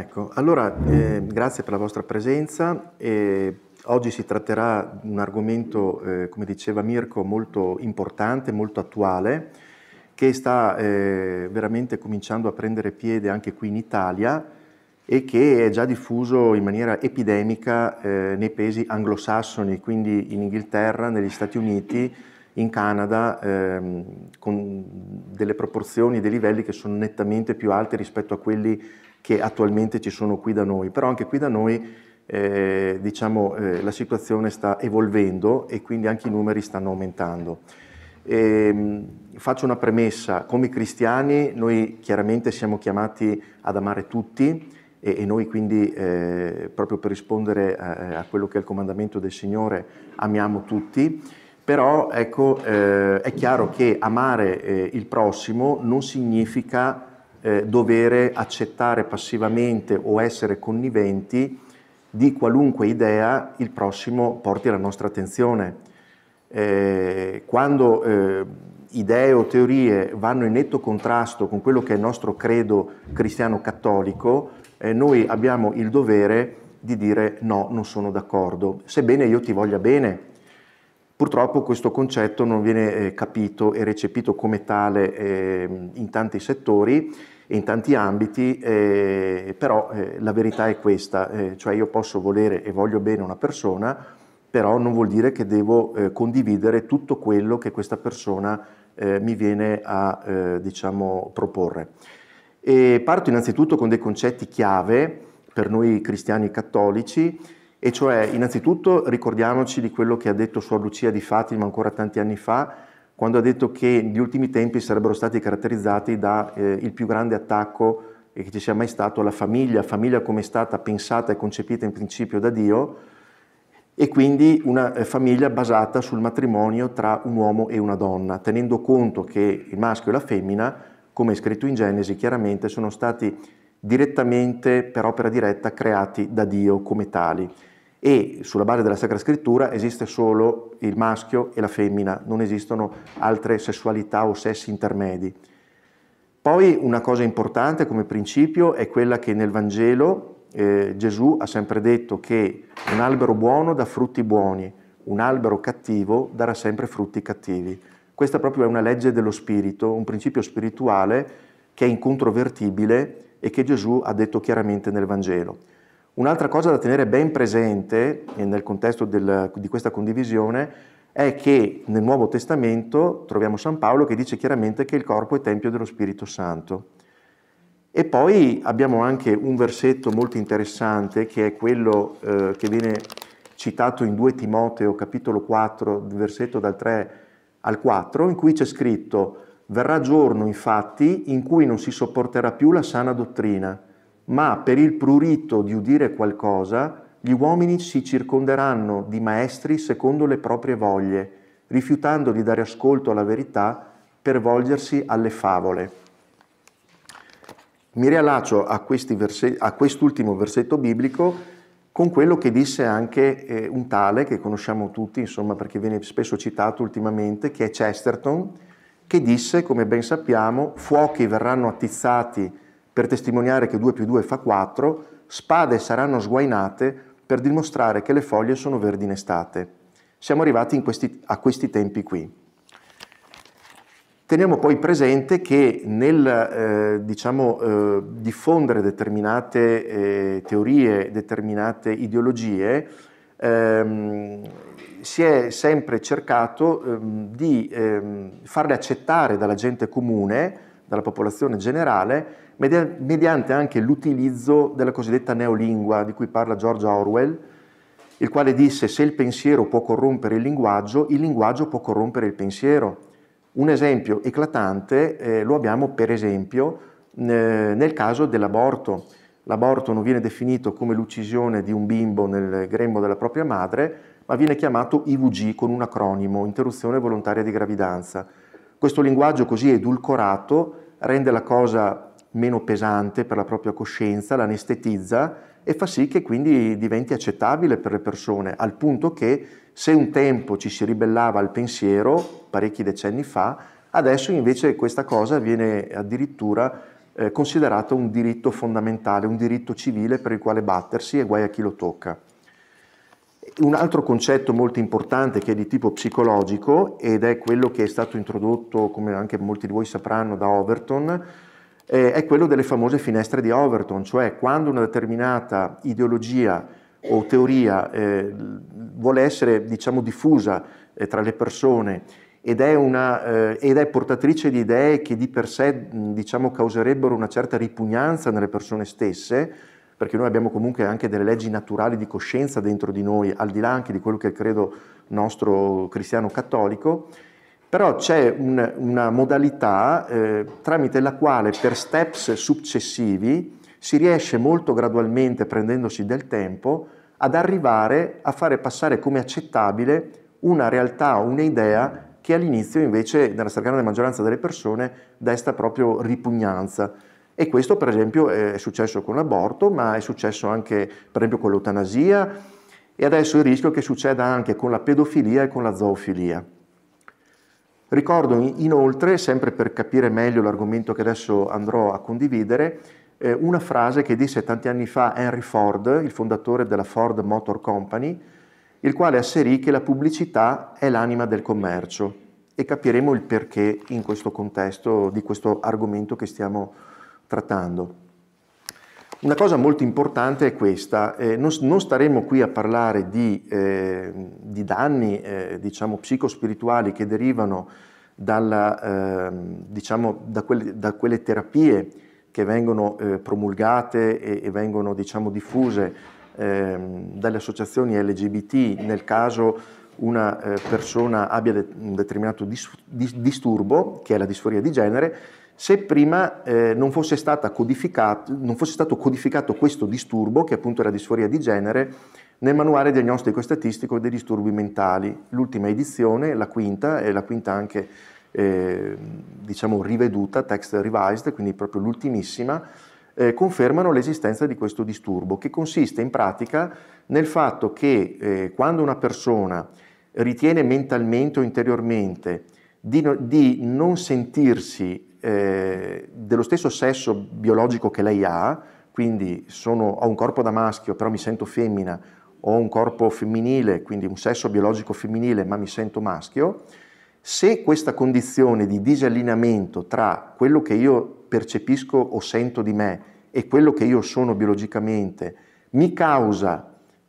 Ecco, allora eh, grazie per la vostra presenza. Eh, oggi si tratterà di un argomento, eh, come diceva Mirko, molto importante, molto attuale, che sta eh, veramente cominciando a prendere piede anche qui in Italia e che è già diffuso in maniera epidemica eh, nei paesi anglosassoni, quindi in Inghilterra, negli Stati Uniti, in Canada, ehm, con delle proporzioni, dei livelli che sono nettamente più alti rispetto a quelli che attualmente ci sono qui da noi, però anche qui da noi eh, diciamo, eh, la situazione sta evolvendo e quindi anche i numeri stanno aumentando. E, ehm, faccio una premessa, come cristiani noi chiaramente siamo chiamati ad amare tutti e, e noi quindi eh, proprio per rispondere a, eh, a quello che è il comandamento del Signore amiamo tutti, però ecco, eh, è chiaro che amare eh, il prossimo non significa eh, dovere accettare passivamente o essere conniventi di qualunque idea il prossimo porti alla nostra attenzione. Eh, quando eh, idee o teorie vanno in netto contrasto con quello che è il nostro credo cristiano-cattolico, eh, noi abbiamo il dovere di dire no, non sono d'accordo, sebbene io ti voglia bene, Purtroppo questo concetto non viene eh, capito e recepito come tale ehm, in tanti settori e in tanti ambiti, eh, però eh, la verità è questa, cioè io posso volere e voglio bene una persona, però non vuol dire che devo condividere tutto quello che questa persona mi viene a diciamo, proporre. E parto innanzitutto con dei concetti chiave per noi cristiani cattolici, e cioè, innanzitutto ricordiamoci di quello che ha detto Suor Lucia di Fatima ancora tanti anni fa, quando ha detto che gli ultimi tempi sarebbero stati caratterizzati dal eh, più grande attacco che ci sia mai stato alla famiglia, famiglia come è stata pensata e concepita in principio da Dio, e quindi una eh, famiglia basata sul matrimonio tra un uomo e una donna, tenendo conto che il maschio e la femmina, come è scritto in Genesi, chiaramente sono stati direttamente, per opera diretta, creati da Dio come tali e sulla base della Sacra Scrittura esiste solo il maschio e la femmina, non esistono altre sessualità o sessi intermedi. Poi una cosa importante come principio è quella che nel Vangelo eh, Gesù ha sempre detto che un albero buono dà frutti buoni, un albero cattivo darà sempre frutti cattivi. Questa proprio è una legge dello spirito, un principio spirituale che è incontrovertibile e che Gesù ha detto chiaramente nel Vangelo. Un'altra cosa da tenere ben presente nel contesto del, di questa condivisione è che nel Nuovo Testamento troviamo San Paolo che dice chiaramente che il corpo è tempio dello Spirito Santo. E poi abbiamo anche un versetto molto interessante che è quello eh, che viene citato in 2 Timoteo capitolo 4, versetto dal 3 al 4, in cui c'è scritto Verrà giorno infatti in cui non si sopporterà più la sana dottrina ma per il prurito di udire qualcosa gli uomini si circonderanno di maestri secondo le proprie voglie, rifiutando di dare ascolto alla verità per volgersi alle favole. Mi riallaccio a, verse- a quest'ultimo versetto biblico con quello che disse anche eh, un tale che conosciamo tutti, insomma, perché viene spesso citato ultimamente, che è Chesterton, che disse, come ben sappiamo, fuochi verranno attizzati per testimoniare che 2 più 2 fa 4, spade saranno sguainate per dimostrare che le foglie sono verdi in estate. Siamo arrivati questi, a questi tempi qui. Teniamo poi presente che nel eh, diciamo, eh, diffondere determinate eh, teorie, determinate ideologie, ehm, si è sempre cercato ehm, di ehm, farle accettare dalla gente comune, dalla popolazione generale, mediante anche l'utilizzo della cosiddetta neolingua di cui parla George Orwell, il quale disse se il pensiero può corrompere il linguaggio, il linguaggio può corrompere il pensiero. Un esempio eclatante eh, lo abbiamo per esempio nel caso dell'aborto. L'aborto non viene definito come l'uccisione di un bimbo nel grembo della propria madre, ma viene chiamato IVG con un acronimo, interruzione volontaria di gravidanza. Questo linguaggio così edulcorato rende la cosa meno pesante per la propria coscienza, l'anestetizza e fa sì che quindi diventi accettabile per le persone, al punto che se un tempo ci si ribellava al pensiero, parecchi decenni fa, adesso invece questa cosa viene addirittura eh, considerata un diritto fondamentale, un diritto civile per il quale battersi e guai a chi lo tocca. Un altro concetto molto importante che è di tipo psicologico ed è quello che è stato introdotto, come anche molti di voi sapranno, da Overton, eh, è quello delle famose finestre di Overton, cioè quando una determinata ideologia o teoria eh, vuole essere diciamo, diffusa eh, tra le persone ed è, una, eh, ed è, portatrice di idee che di per sé diciamo, causerebbero una certa ripugnanza nelle persone stesse, perché noi abbiamo comunque anche delle leggi naturali di coscienza dentro di noi, al di là anche di quello che è il credo nostro cristiano cattolico, però c'è un, una modalità eh, tramite la quale per steps successivi si riesce molto gradualmente, prendendosi del tempo, ad arrivare a fare passare come accettabile una realtà o un'idea che all'inizio invece nella stragrande maggioranza delle persone desta proprio ripugnanza. E questo per esempio è successo con l'aborto, ma è successo anche per esempio con l'eutanasia e adesso il rischio che succeda anche con la pedofilia e con la zoofilia. Ricordo inoltre, sempre per capire meglio l'argomento che adesso andrò a condividere, eh, una frase che disse tanti anni fa Henry Ford, il fondatore della Ford Motor Company, il quale asserì che la pubblicità è l'anima del commercio e capiremo il perché in questo contesto di questo argomento che stiamo trattando. Una cosa molto importante è questa, eh, non, non, staremo qui a parlare di, eh, di danni eh, diciamo, psicospirituali che derivano dalla, ehm, diciamo, da, quelle, da, quelle, terapie che vengono eh, promulgate e, e vengono diciamo, diffuse ehm, dalle associazioni LGBT nel caso una eh, persona abbia de- un determinato dis- dis- disturbo, che è la disforia di genere, se prima eh, non, fosse non, fosse stato codificato questo disturbo, che appunto era disforia di genere, nel manuale diagnostico e statistico dei disturbi mentali, l'ultima edizione, la quinta, e la quinta anche eh, diciamo riveduta, text revised, quindi proprio l'ultimissima, eh, confermano l'esistenza di questo disturbo, che consiste in pratica nel fatto che eh, quando una persona ritiene mentalmente o interiormente di, no, di non sentirsi eh, dello stesso sesso biologico che lei ha, quindi sono, ho un corpo da maschio però mi sento femmina, ho un corpo femminile, quindi un sesso biologico femminile ma mi sento maschio, se questa condizione di disallineamento tra quello che io percepisco o sento di me e quello che io sono biologicamente mi causa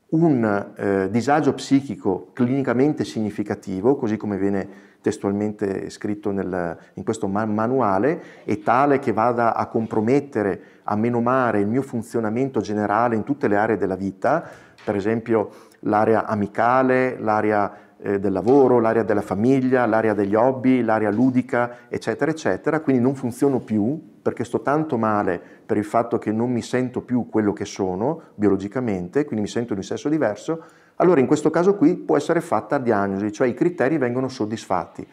un eh, disagio psichico clinicamente significativo, così come viene testualmente scritto nel, in questo manuale, è tale che vada a compromettere, a menomare il mio funzionamento generale in tutte le aree della vita, per esempio l'area amicale, l'area eh, del lavoro, l'area della famiglia, l'area degli hobby, l'area ludica, eccetera, eccetera, quindi non funziono più perché sto tanto male per il fatto che non mi sento più quello che sono biologicamente, quindi mi sento di un sesso diverso allora in questo caso qui può essere fatta diagnosi, cioè i criteri vengono soddisfatti.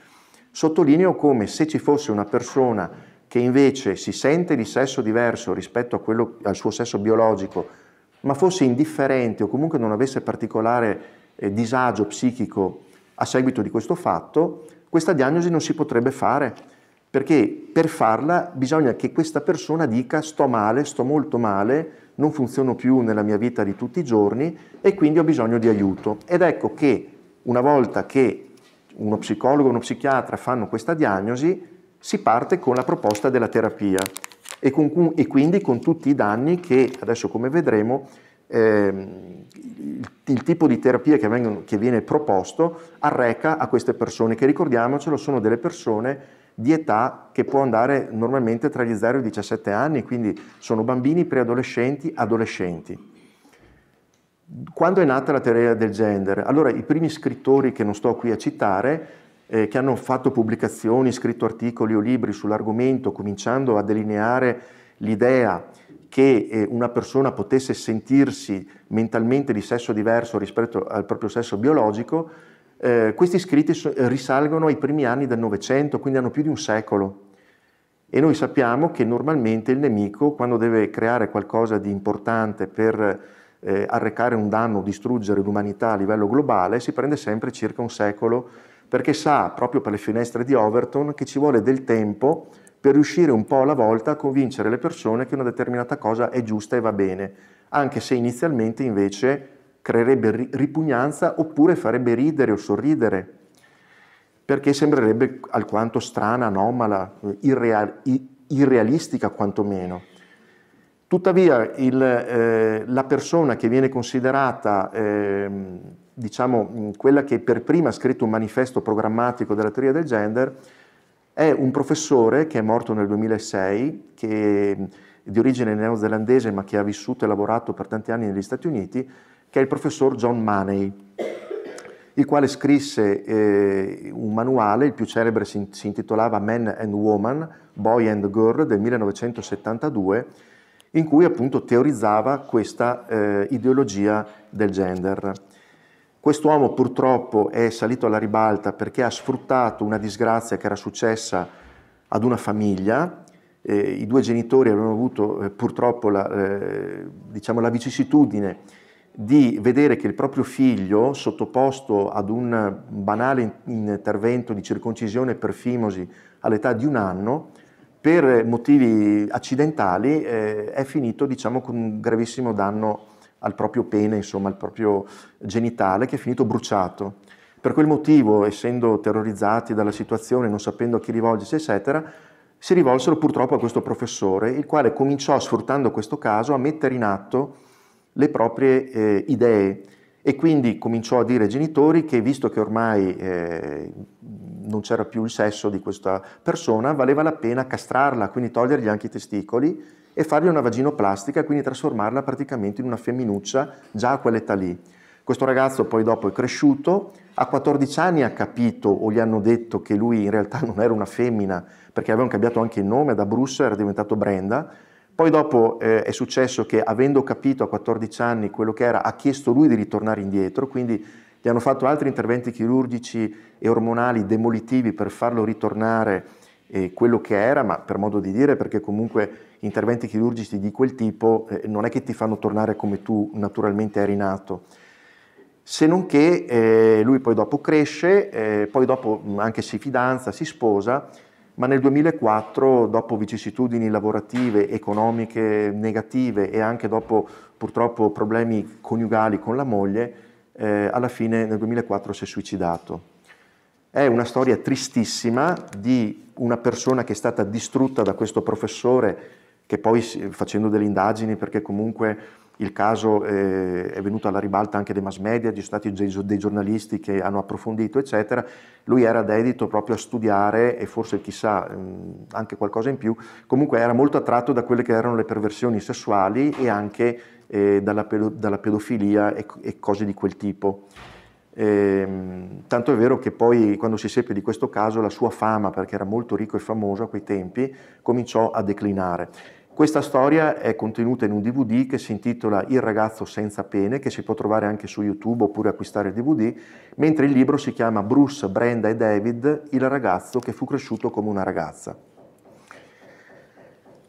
Sottolineo come se ci fosse una persona che invece si sente di sesso diverso rispetto a quello, al suo sesso biologico, ma fosse indifferente o comunque non avesse particolare eh, disagio psichico a seguito di questo fatto, questa diagnosi non si potrebbe fare perché per farla bisogna che questa persona dica sto male, sto molto male, non funziono più nella mia vita di tutti i giorni e quindi ho bisogno di aiuto. Ed ecco che una volta che uno psicologo uno psichiatra fanno questa diagnosi, si parte con la proposta della terapia e, con, e quindi con tutti i danni che adesso come vedremo eh, il, il, tipo di terapia che, vengono, che viene proposto arreca a queste persone che ricordiamocelo sono delle persone di età che può andare normalmente tra gli 0 e i 17 anni, quindi sono bambini preadolescenti, adolescenti. Quando è nata la teoria del gender? Allora i primi scrittori che non sto qui a citare, eh, che hanno fatto pubblicazioni, scritto articoli o libri sull'argomento, cominciando a delineare l'idea che eh, una persona potesse sentirsi mentalmente di sesso diverso rispetto al proprio sesso biologico, eh, questi scritti eh, risalgono ai primi anni del Novecento, quindi hanno più di un secolo. E noi sappiamo che normalmente il nemico, quando deve creare qualcosa di importante per eh, arrecare un danno o distruggere l'umanità a livello globale, si prende sempre circa un secolo, perché sa, proprio per le finestre di Overton, che ci vuole del tempo per riuscire un po' alla volta a convincere le persone che una determinata cosa è giusta e va bene, anche se inizialmente invece creerebbe ripugnanza oppure farebbe ridere o sorridere, perché sembrerebbe alquanto strana, anomala, irreal, irrealistica quantomeno. Tuttavia il, eh, la persona che viene considerata eh, diciamo, quella che per prima ha scritto un manifesto programmatico della teoria del gender è un professore che è morto nel 2006, che di origine neozelandese ma che ha vissuto e lavorato per tanti anni negli Stati Uniti, che è il professor John Money, il quale scrisse eh, un manuale, il più celebre si, si intitolava Men and Woman, Boy and Girl del 1972, in cui appunto teorizzava questa eh, ideologia del gender. Quest'uomo purtroppo è salito alla ribalta perché ha sfruttato una disgrazia che era successa ad una famiglia. Eh, I due genitori avevano avuto eh, purtroppo la, eh, diciamo, la vicissitudine di vedere che il proprio figlio, sottoposto ad un banale intervento di circoncisione per fimosi all'età di un anno, per motivi accidentali eh, è finito diciamo, con un gravissimo danno al proprio pene, insomma, al proprio genitale, che è finito bruciato. Per quel motivo, essendo terrorizzati dalla situazione, non sapendo a chi rivolgersi, eccetera, si rivolsero purtroppo a questo professore, il quale cominciò, sfruttando questo caso, a mettere in atto le proprie eh, idee e quindi cominciò a dire ai genitori che visto che ormai eh, non c'era più il sesso di questa persona, valeva la pena castrarla, quindi togliergli anche i testicoli e fargli una vaginoplastica, quindi trasformarla praticamente in una femminuccia già a quell'età lì. Questo ragazzo poi dopo è cresciuto, a 14 anni ha capito o gli hanno detto che lui in realtà non era una femmina, perché avevano cambiato anche il nome, da Bruce era diventato Brenda, poi dopo eh, è successo che avendo capito a 14 anni quello che era, ha chiesto lui di ritornare indietro, quindi gli hanno fatto altri interventi chirurgici e ormonali demolitivi per farlo ritornare eh, quello che era, ma per modo di dire, perché comunque interventi chirurgici di quel tipo eh, non è che ti fanno tornare come tu naturalmente eri nato. Se non che eh, lui poi dopo cresce, eh, poi dopo anche si fidanza, si sposa ma nel 2004, dopo vicissitudini lavorative, economiche negative e anche dopo purtroppo problemi coniugali con la moglie, eh, alla fine nel 2004 si è suicidato. È una storia tristissima di una persona che è stata distrutta da questo professore che poi facendo delle indagini, perché comunque il caso eh, è venuto alla ribalta anche dei mass media, ci sono stati dei giornalisti che hanno approfondito, eccetera. Lui era dedito proprio a studiare e forse chissà mm, anche qualcosa in più. Comunque era molto attratto da quelle che erano le perversioni sessuali e anche eh, dalla, dalla, pedofilia e, e, cose di quel tipo. E, ehm, tanto è vero che poi, quando si seppe di questo caso, la sua fama, perché era molto ricco e famoso a quei tempi, cominciò a declinare. Questa storia è contenuta in un DVD che si intitola Il ragazzo senza pene, che si può trovare anche su YouTube oppure acquistare il DVD, mentre il libro si chiama Bruce, Brenda e David, il ragazzo che fu cresciuto come una ragazza.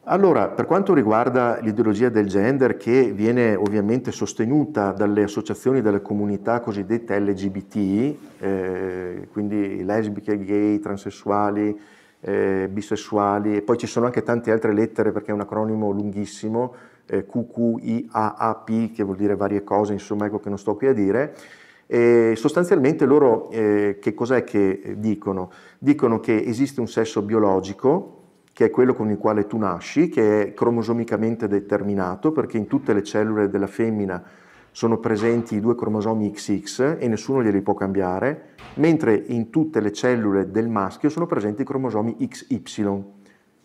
Allora, per quanto riguarda l'ideologia del gender, che viene ovviamente sostenuta dalle associazioni delle comunità cosiddette LGBT, eh, quindi lesbiche, gay, transessuali, eh, bisessuali, e poi ci sono anche tante altre lettere perché è un acronimo lunghissimo, eh, QQIAAP che vuol dire varie cose, insomma ecco che non sto qui a dire. E sostanzialmente loro eh, che cos'è che dicono? Dicono che esiste un sesso biologico, che è quello con il quale tu nasci, che è cromosomicamente determinato, perché in tutte le cellule della femmina sono presenti i due cromosomi XX e nessuno glieli può cambiare, mentre in tutte le cellule del maschio sono presenti i cromosomi XY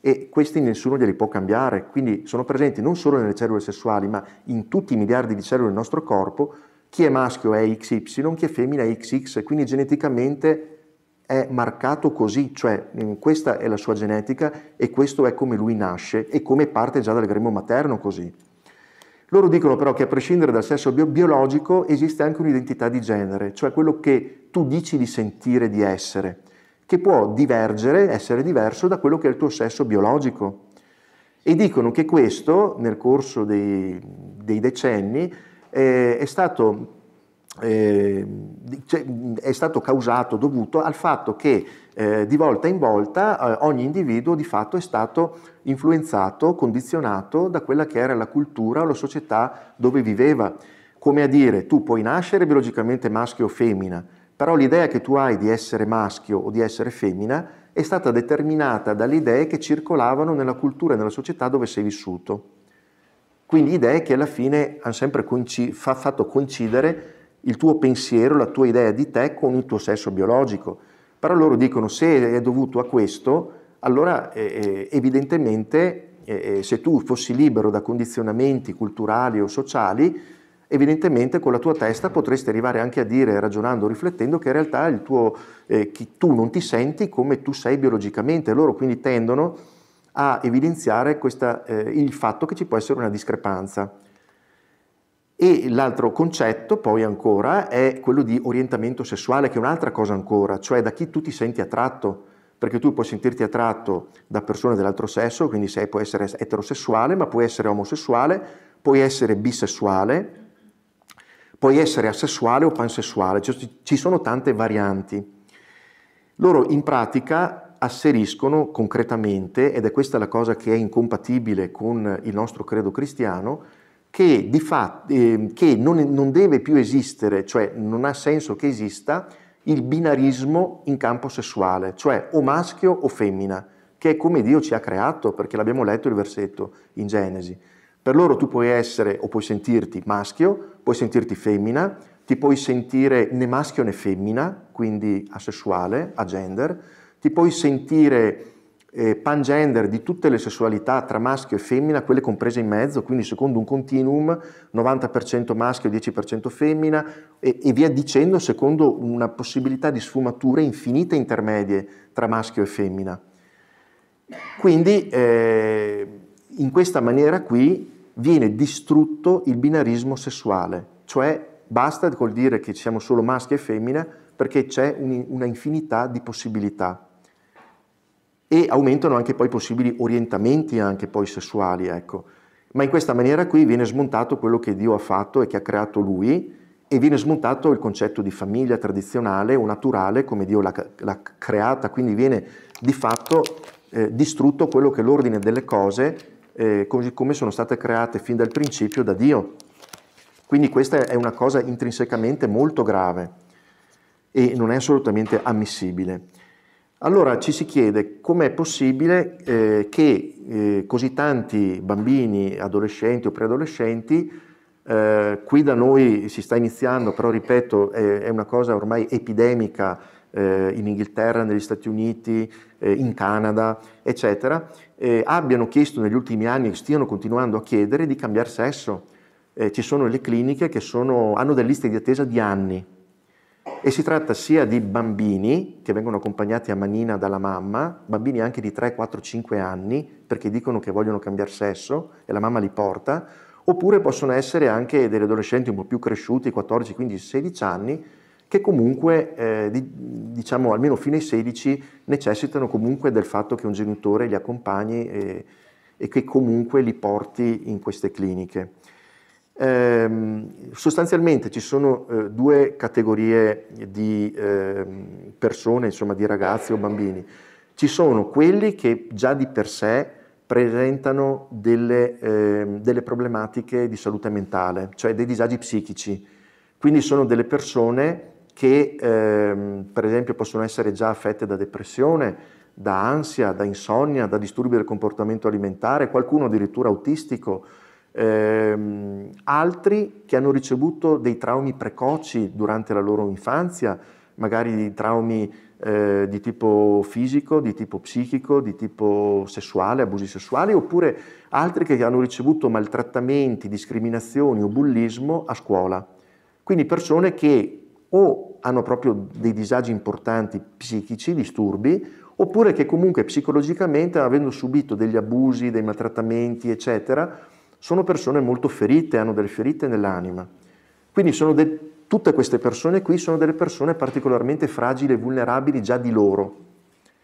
e questi nessuno glieli può cambiare, quindi sono presenti non solo nelle cellule sessuali, ma in tutti i miliardi di cellule del nostro corpo. Chi è maschio è XY, chi è femmina è XX, quindi geneticamente è marcato così, cioè mm, questa è la sua genetica e questo è come lui nasce e come parte già dal grembo materno così. Loro dicono però che a prescindere dal sesso bio- biologico esiste anche un'identità di genere, cioè quello che tu dici di sentire, di essere, che può divergere, essere diverso da quello che è il tuo sesso biologico. E dicono che questo, nel corso dei, dei decenni, eh, è, stato, eh, cioè, è stato causato, dovuto al fatto che eh, di volta in volta eh, ogni individuo di fatto è stato influenzato, condizionato da quella che era la cultura o la società dove viveva. Come a dire, tu puoi nascere biologicamente maschio o femmina, però l'idea che tu hai di essere maschio o di essere femmina è stata determinata dalle idee che circolavano nella cultura e nella società dove sei vissuto. Quindi idee che alla fine hanno sempre coinci- fa- fatto coincidere il tuo pensiero, la tua idea di te con il tuo sesso biologico però loro dicono se è dovuto a questo, allora eh, eh evidentemente eh, eh, se tu fossi libero da condizionamenti culturali o sociali, evidentemente con la tua testa potresti arrivare anche a dire, ragionando, riflettendo, che in realtà tuo, eh, tu non ti senti come tu sei biologicamente. Loro quindi tendono a evidenziare questa, eh, il fatto che ci può essere una discrepanza. E l'altro concetto, poi ancora, è quello di orientamento sessuale, che è un'altra cosa ancora, cioè da chi tu ti senti attratto, perché tu puoi sentirti attratto da persone dell'altro sesso, quindi sei, puoi essere eterosessuale, ma puoi essere omosessuale, puoi essere bisessuale, puoi essere asessuale o pansessuale, cioè, ci sono tante varianti. Loro in pratica asseriscono concretamente, ed è questa la cosa che è incompatibile con il nostro credo cristiano, che, fatto, eh, che non, non deve più esistere, cioè non ha senso che esista, il binarismo in campo sessuale, cioè o maschio o femmina, che è come Dio ci ha creato, perché l'abbiamo letto il versetto in Genesi. Per loro tu puoi essere o puoi sentirti maschio, puoi sentirti femmina, ti puoi sentire né maschio né femmina, quindi asessuale, a gender, ti puoi sentire eh, pangender di tutte le sessualità tra maschio e femmina, quelle comprese in mezzo, quindi secondo un continuum 90% maschio, 10% femmina e, e, via dicendo secondo una possibilità di sfumature infinite intermedie tra maschio e femmina. Quindi eh, in questa maniera qui viene distrutto il binarismo sessuale, cioè basta col dire che siamo solo maschio e femmina perché c'è un, una infinità di possibilità e aumentano anche poi possibili orientamenti anche poi sessuali, ecco. Ma in questa maniera qui viene smontato quello che Dio ha fatto e che ha creato lui e viene smontato il concetto di famiglia tradizionale o naturale come Dio l'ha, creata, quindi viene di fatto eh, distrutto quello che è l'ordine delle cose eh, così come sono state create fin dal principio da Dio. Quindi questa è una cosa intrinsecamente molto grave e non è assolutamente ammissibile. Allora ci si chiede com'è possibile eh, che eh, così tanti bambini, adolescenti o preadolescenti, eh, qui da noi si sta iniziando, però ripeto, è una cosa ormai epidemica eh, in Inghilterra, negli Stati Uniti, eh, in Canada, eccetera, eh, abbiano chiesto negli ultimi anni stiano continuando a chiedere di cambiare sesso. ci sono le cliniche che sono, hanno delle liste di attesa di anni e si tratta sia di bambini che vengono accompagnati a manina dalla mamma, bambini anche di 3, 4, 5 anni perché dicono che vogliono cambiare sesso e la mamma li porta, oppure possono essere anche degli adolescenti un po' più cresciuti, 14, 15, 16 anni, che comunque, eh, di, diciamo almeno fino ai 16, necessitano comunque del fatto che un genitore li accompagni e, eh, e che comunque li porti in queste cliniche. Ehm, sostanzialmente ci sono eh, due categorie di eh, persone, insomma di ragazzi o bambini. Ci sono quelli che già di per sé presentano delle, eh, delle problematiche di salute mentale, cioè dei disagi psichici. Quindi sono delle persone che ehm, per esempio possono essere già affette da depressione, da ansia, da insonnia, da disturbi del comportamento alimentare, qualcuno addirittura autistico, Ehm, altri che hanno ricevuto dei traumi precoci durante la loro infanzia, magari traumi eh, di tipo fisico, di tipo psichico, di tipo sessuale, abusi sessuali, oppure altri che hanno ricevuto maltrattamenti, discriminazioni o bullismo a scuola. Quindi persone che o hanno proprio dei disagi importanti psichici, disturbi, oppure che comunque psicologicamente, avendo subito degli abusi, dei maltrattamenti, eccetera, sono persone molto ferite, hanno delle ferite nell'anima. Quindi de- tutte queste persone qui sono delle persone particolarmente fragili e vulnerabili già di loro.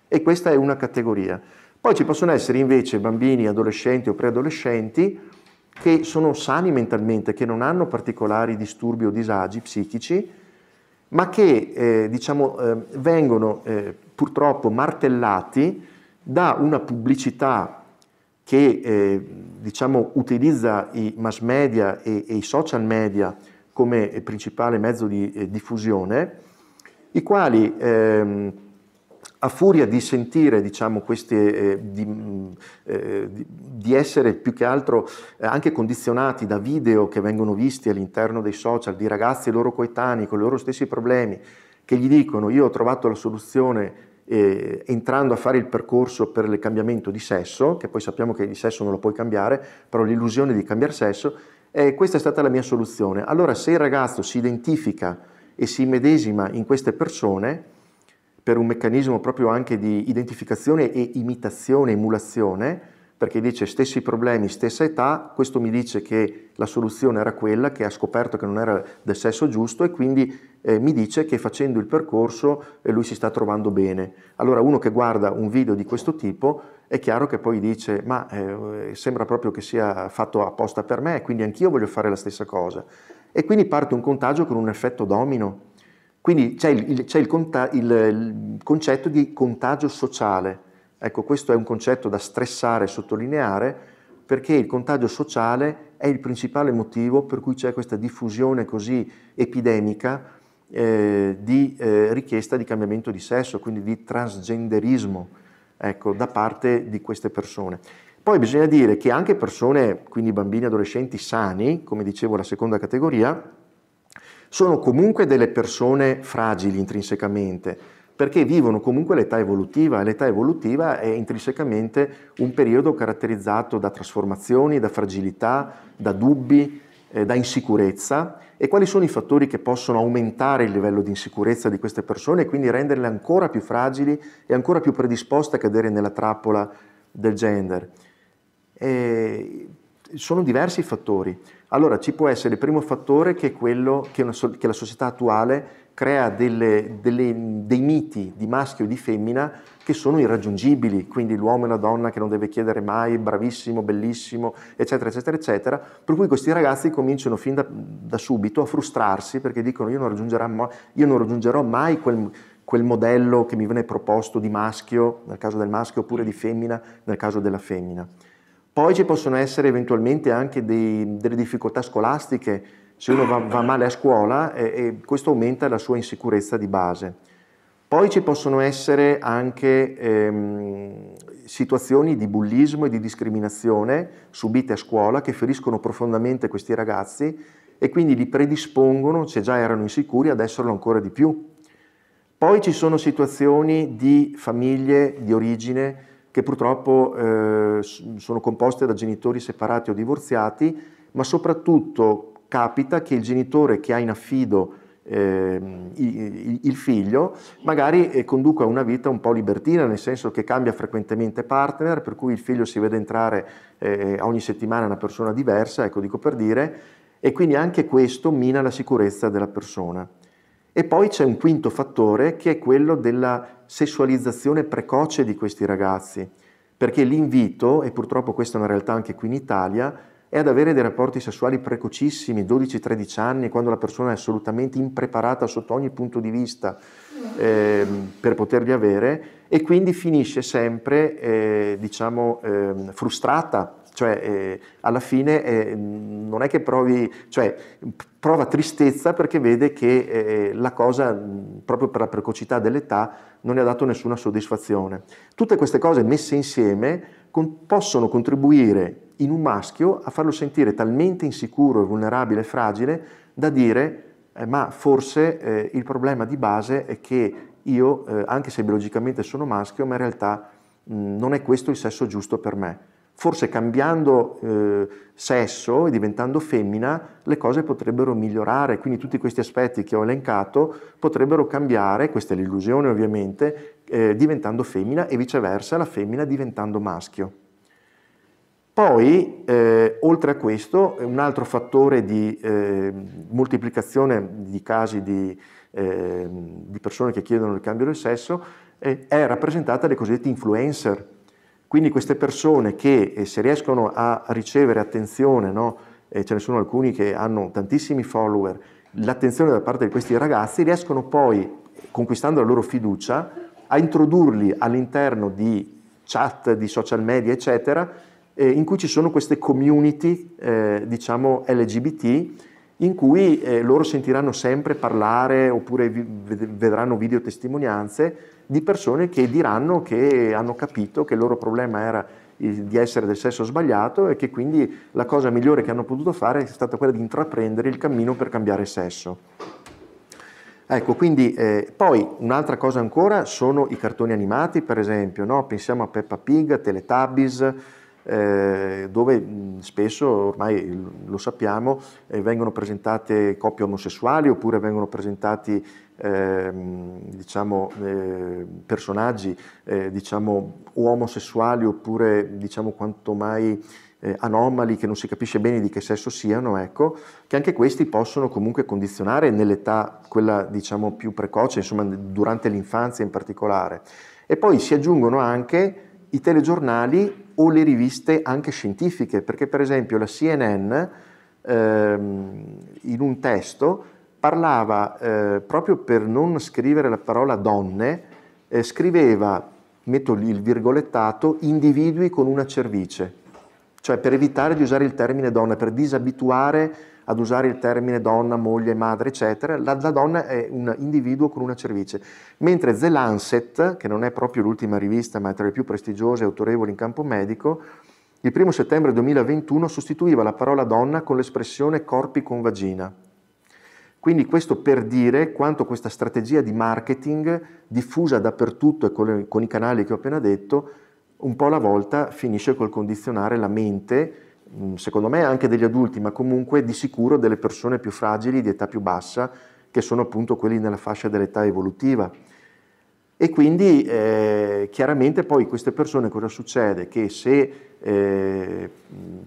E questa è una categoria. Poi ci possono essere invece bambini, adolescenti o preadolescenti che sono sani mentalmente, che non hanno particolari disturbi o disagi psichici, ma che eh, diciamo, eh, vengono eh, purtroppo martellati da una pubblicità che eh, diciamo, utilizza i mass media e, e, i social media come eh, principale mezzo di eh, diffusione, i quali ehm, a furia di sentire, diciamo, queste, eh, di, mm, eh, di, essere più che altro eh, anche condizionati da video che vengono visti all'interno dei social di ragazzi e loro coetanei con i loro stessi problemi, che gli dicono io ho trovato la soluzione eh, entrando a fare il percorso per il cambiamento di sesso, che poi sappiamo che di sesso non lo puoi cambiare, però l'illusione di cambiare sesso, eh, questa è stata la mia soluzione. Allora se il ragazzo si identifica e si medesima in queste persone, per un meccanismo proprio anche di identificazione e imitazione, emulazione, perché dice stessi problemi, stessa età, questo mi dice che la soluzione era quella, che ha scoperto che non era del sesso giusto e quindi eh, mi dice che facendo il percorso eh, lui si sta trovando bene. Allora uno che guarda un video di questo tipo è chiaro che poi dice ma eh, sembra proprio che sia fatto apposta per me, quindi anch'io voglio fare la stessa cosa. E quindi parte un contagio con un effetto domino. Quindi c'è il, il, il, il concetto di contagio sociale Ecco, questo è un concetto da stressare e sottolineare perché il contagio sociale è il principale motivo per cui c'è questa diffusione così epidemica eh, di eh, richiesta di cambiamento di sesso, quindi di transgenderismo ecco, da parte di queste persone. Poi bisogna dire che anche persone, quindi bambini e adolescenti sani, come dicevo la seconda categoria, sono comunque delle persone fragili intrinsecamente, perché vivono comunque l'età evolutiva e l'età evolutiva è intrinsecamente un periodo caratterizzato da trasformazioni, da fragilità, da dubbi, eh, da insicurezza e quali sono i fattori che possono aumentare il livello di insicurezza di queste persone e quindi renderle ancora più fragili e ancora più predisposte a cadere nella trappola del gender. E sono diversi i fattori. Allora ci può essere il primo fattore che è quello che, so- che la società attuale crea delle, delle, dei miti di maschio e di femmina che sono irraggiungibili, quindi l'uomo e la donna che non deve chiedere mai, bravissimo, bellissimo, eccetera, eccetera, eccetera, per cui questi ragazzi cominciano fin da, da subito a frustrarsi perché dicono io non, mai, io non raggiungerò mai quel, quel modello che mi viene proposto di maschio, nel caso del maschio, oppure di femmina, nel caso della femmina. Poi ci possono essere eventualmente anche dei, delle difficoltà scolastiche, se uno va, va male a scuola eh, eh, questo aumenta la sua insicurezza di base. Poi ci possono essere anche ehm, situazioni di bullismo e di discriminazione subite a scuola che feriscono profondamente questi ragazzi e quindi li predispongono, se già erano insicuri, ad esserlo ancora di più. Poi ci sono situazioni di famiglie di origine che purtroppo eh, sono composte da genitori separati o divorziati, ma soprattutto capita che il genitore che ha in affido eh, il figlio magari eh, conduca una vita un po' libertina, nel senso che cambia frequentemente partner, per cui il figlio si vede entrare eh, ogni settimana una persona diversa, ecco dico per dire, e quindi anche questo mina la sicurezza della persona. E poi c'è un quinto fattore che è quello della sessualizzazione precoce di questi ragazzi, perché l'invito, e purtroppo questa è una realtà anche qui in Italia, è ad avere dei rapporti sessuali precocissimi, 12-13 anni, quando la persona è assolutamente impreparata sotto ogni punto di vista eh, per poterli avere e quindi finisce sempre, eh, diciamo, eh, frustrata. Cioè, eh, alla fine eh, non è che provi, cioè, prova tristezza perché vede che eh, la cosa, proprio per la precocità dell'età, non gli ha dato nessuna soddisfazione. Tutte queste cose messe insieme con, possono contribuire in un maschio a farlo sentire talmente insicuro, vulnerabile e fragile da dire eh, ma forse eh, il problema di base è che io, eh, anche se biologicamente sono maschio, ma in realtà mh, mm, non è questo il sesso giusto per me. Forse cambiando eh, sesso e diventando femmina le cose potrebbero migliorare, quindi tutti questi aspetti che ho elencato potrebbero cambiare, questa è l'illusione ovviamente, eh, diventando femmina e viceversa la femmina diventando maschio. Poi, eh, oltre a questo, un altro fattore di eh, moltiplicazione di casi di, eh, di, persone che chiedono il cambio del sesso eh, è rappresentata dai cosiddetti influencer. Quindi queste persone che eh, se riescono a ricevere attenzione, no? ce ne sono alcuni che hanno tantissimi follower, l'attenzione da parte di questi ragazzi, riescono poi, conquistando la loro fiducia, a introdurli all'interno di chat, di social media, eccetera, eh, in cui ci sono queste community, eh, diciamo, LGBT, in cui eh, loro sentiranno sempre parlare oppure vi, vedranno video testimonianze di persone che diranno che hanno capito che il loro problema era di essere del sesso sbagliato e che quindi la cosa migliore che hanno potuto fare è stata quella di intraprendere il cammino per cambiare sesso. Ecco, quindi eh, poi un'altra cosa ancora sono i cartoni animati, per esempio, no? pensiamo a Peppa Pig, Teletubbies, eh, dove spesso, ormai lo sappiamo, eh, vengono presentate coppie omosessuali oppure vengono presentati ehm, diciamo, eh, personaggi diciamo, o omosessuali oppure diciamo, quanto mai anomali che non si capisce bene di che sesso siano, ecco, che anche questi possono comunque condizionare nell'età, quella diciamo, più precoce, insomma durante l'infanzia in particolare. E poi si aggiungono anche i telegiornali o le riviste anche scientifiche, perché per esempio la CNN ehm, in un testo parlava, eh, proprio per non scrivere la parola donne, eh, scriveva, metto il virgolettato, individui con una cervice, cioè per evitare di usare il termine donna, per disabituare ad usare il termine donna, moglie, madre, eccetera, la, la donna è un individuo con una cervice, mentre The Lancet, che non è proprio l'ultima rivista ma è tra le più prestigiose e autorevoli in campo medico, il 1 settembre 2021 sostituiva la parola donna con l'espressione corpi con vagina. Quindi questo per dire quanto questa strategia di marketing diffusa dappertutto e con, con i canali che ho appena detto, un po' alla volta finisce col condizionare la mente Mm, secondo me anche degli adulti, ma comunque di sicuro delle persone più fragili, di età più bassa, che sono appunto quelli nella fascia dell'età evolutiva. E quindi eh, chiaramente poi queste persone cosa succede? Che se eh,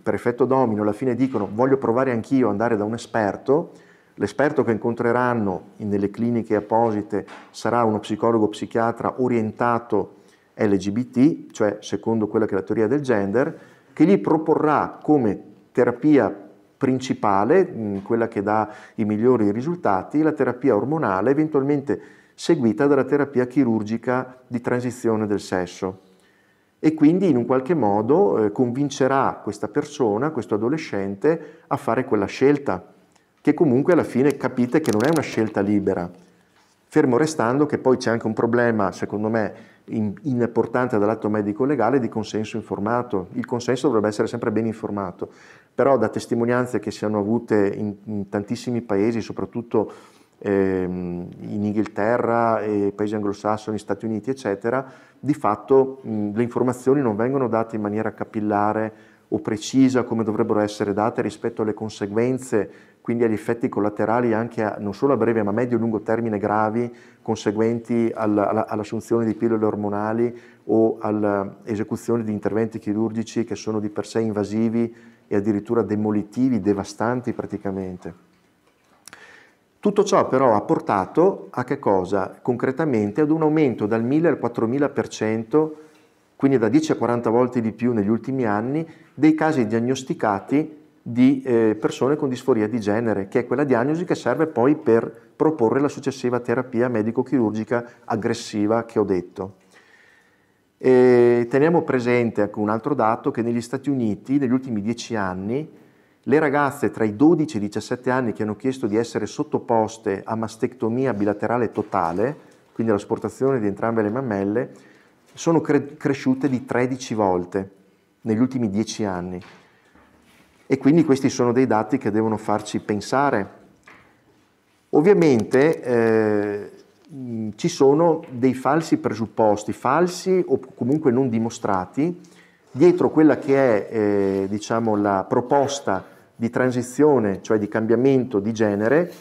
per effetto domino alla fine dicono voglio provare anch'io andare da un esperto, l'esperto che incontreranno nelle cliniche apposite sarà uno psicologo psichiatra orientato LGBT, cioè secondo quella che è la teoria del gender, che gli proporrà come terapia principale, mm, quella che dà i migliori risultati, la terapia ormonale, eventualmente seguita dalla terapia chirurgica di transizione del sesso. E quindi in un qualche modo eh, convincerà questa persona, questo adolescente, a fare quella scelta, che comunque alla fine capite che non è una scelta libera, Fermo restando che poi c'è anche un problema, secondo me, importante dall'atto medico-legale di consenso informato. Il consenso dovrebbe essere sempre ben informato, però da testimonianze che si hanno avute in, in tantissimi paesi, soprattutto ehm, in Inghilterra, e paesi anglosassoni, Stati Uniti, eccetera, di fatto mh, le informazioni non vengono date in maniera capillare o precisa come dovrebbero essere date rispetto alle conseguenze quindi agli effetti collaterali anche a, non solo a breve ma a medio e lungo termine gravi conseguenti all'assunzione di pillole ormonali o all'esecuzione eh, di interventi chirurgici che sono di per sé invasivi e addirittura demolitivi, devastanti praticamente. Tutto ciò però ha portato a che cosa? Concretamente ad un aumento dal 1000 al 4000%, quindi da 10 a 40 volte di più negli ultimi anni, dei casi diagnosticati di eh, persone con disforia di genere, che è quella diagnosi che serve poi per proporre la successiva terapia medico-chirurgica aggressiva che ho detto. E teniamo presente anche un altro dato che negli Stati Uniti negli ultimi dieci anni le ragazze tra i 12 e i 17 anni che hanno chiesto di essere sottoposte a mastectomia bilaterale totale, quindi all'asportazione di entrambe le mammelle, sono cre cresciute di 13 volte negli ultimi 10 anni. E quindi questi sono dei dati che devono farci pensare. Ovviamente eh, ci sono dei falsi presupposti, falsi o comunque non dimostrati, dietro quella che è eh, diciamo, la proposta di transizione, cioè di cambiamento di genere,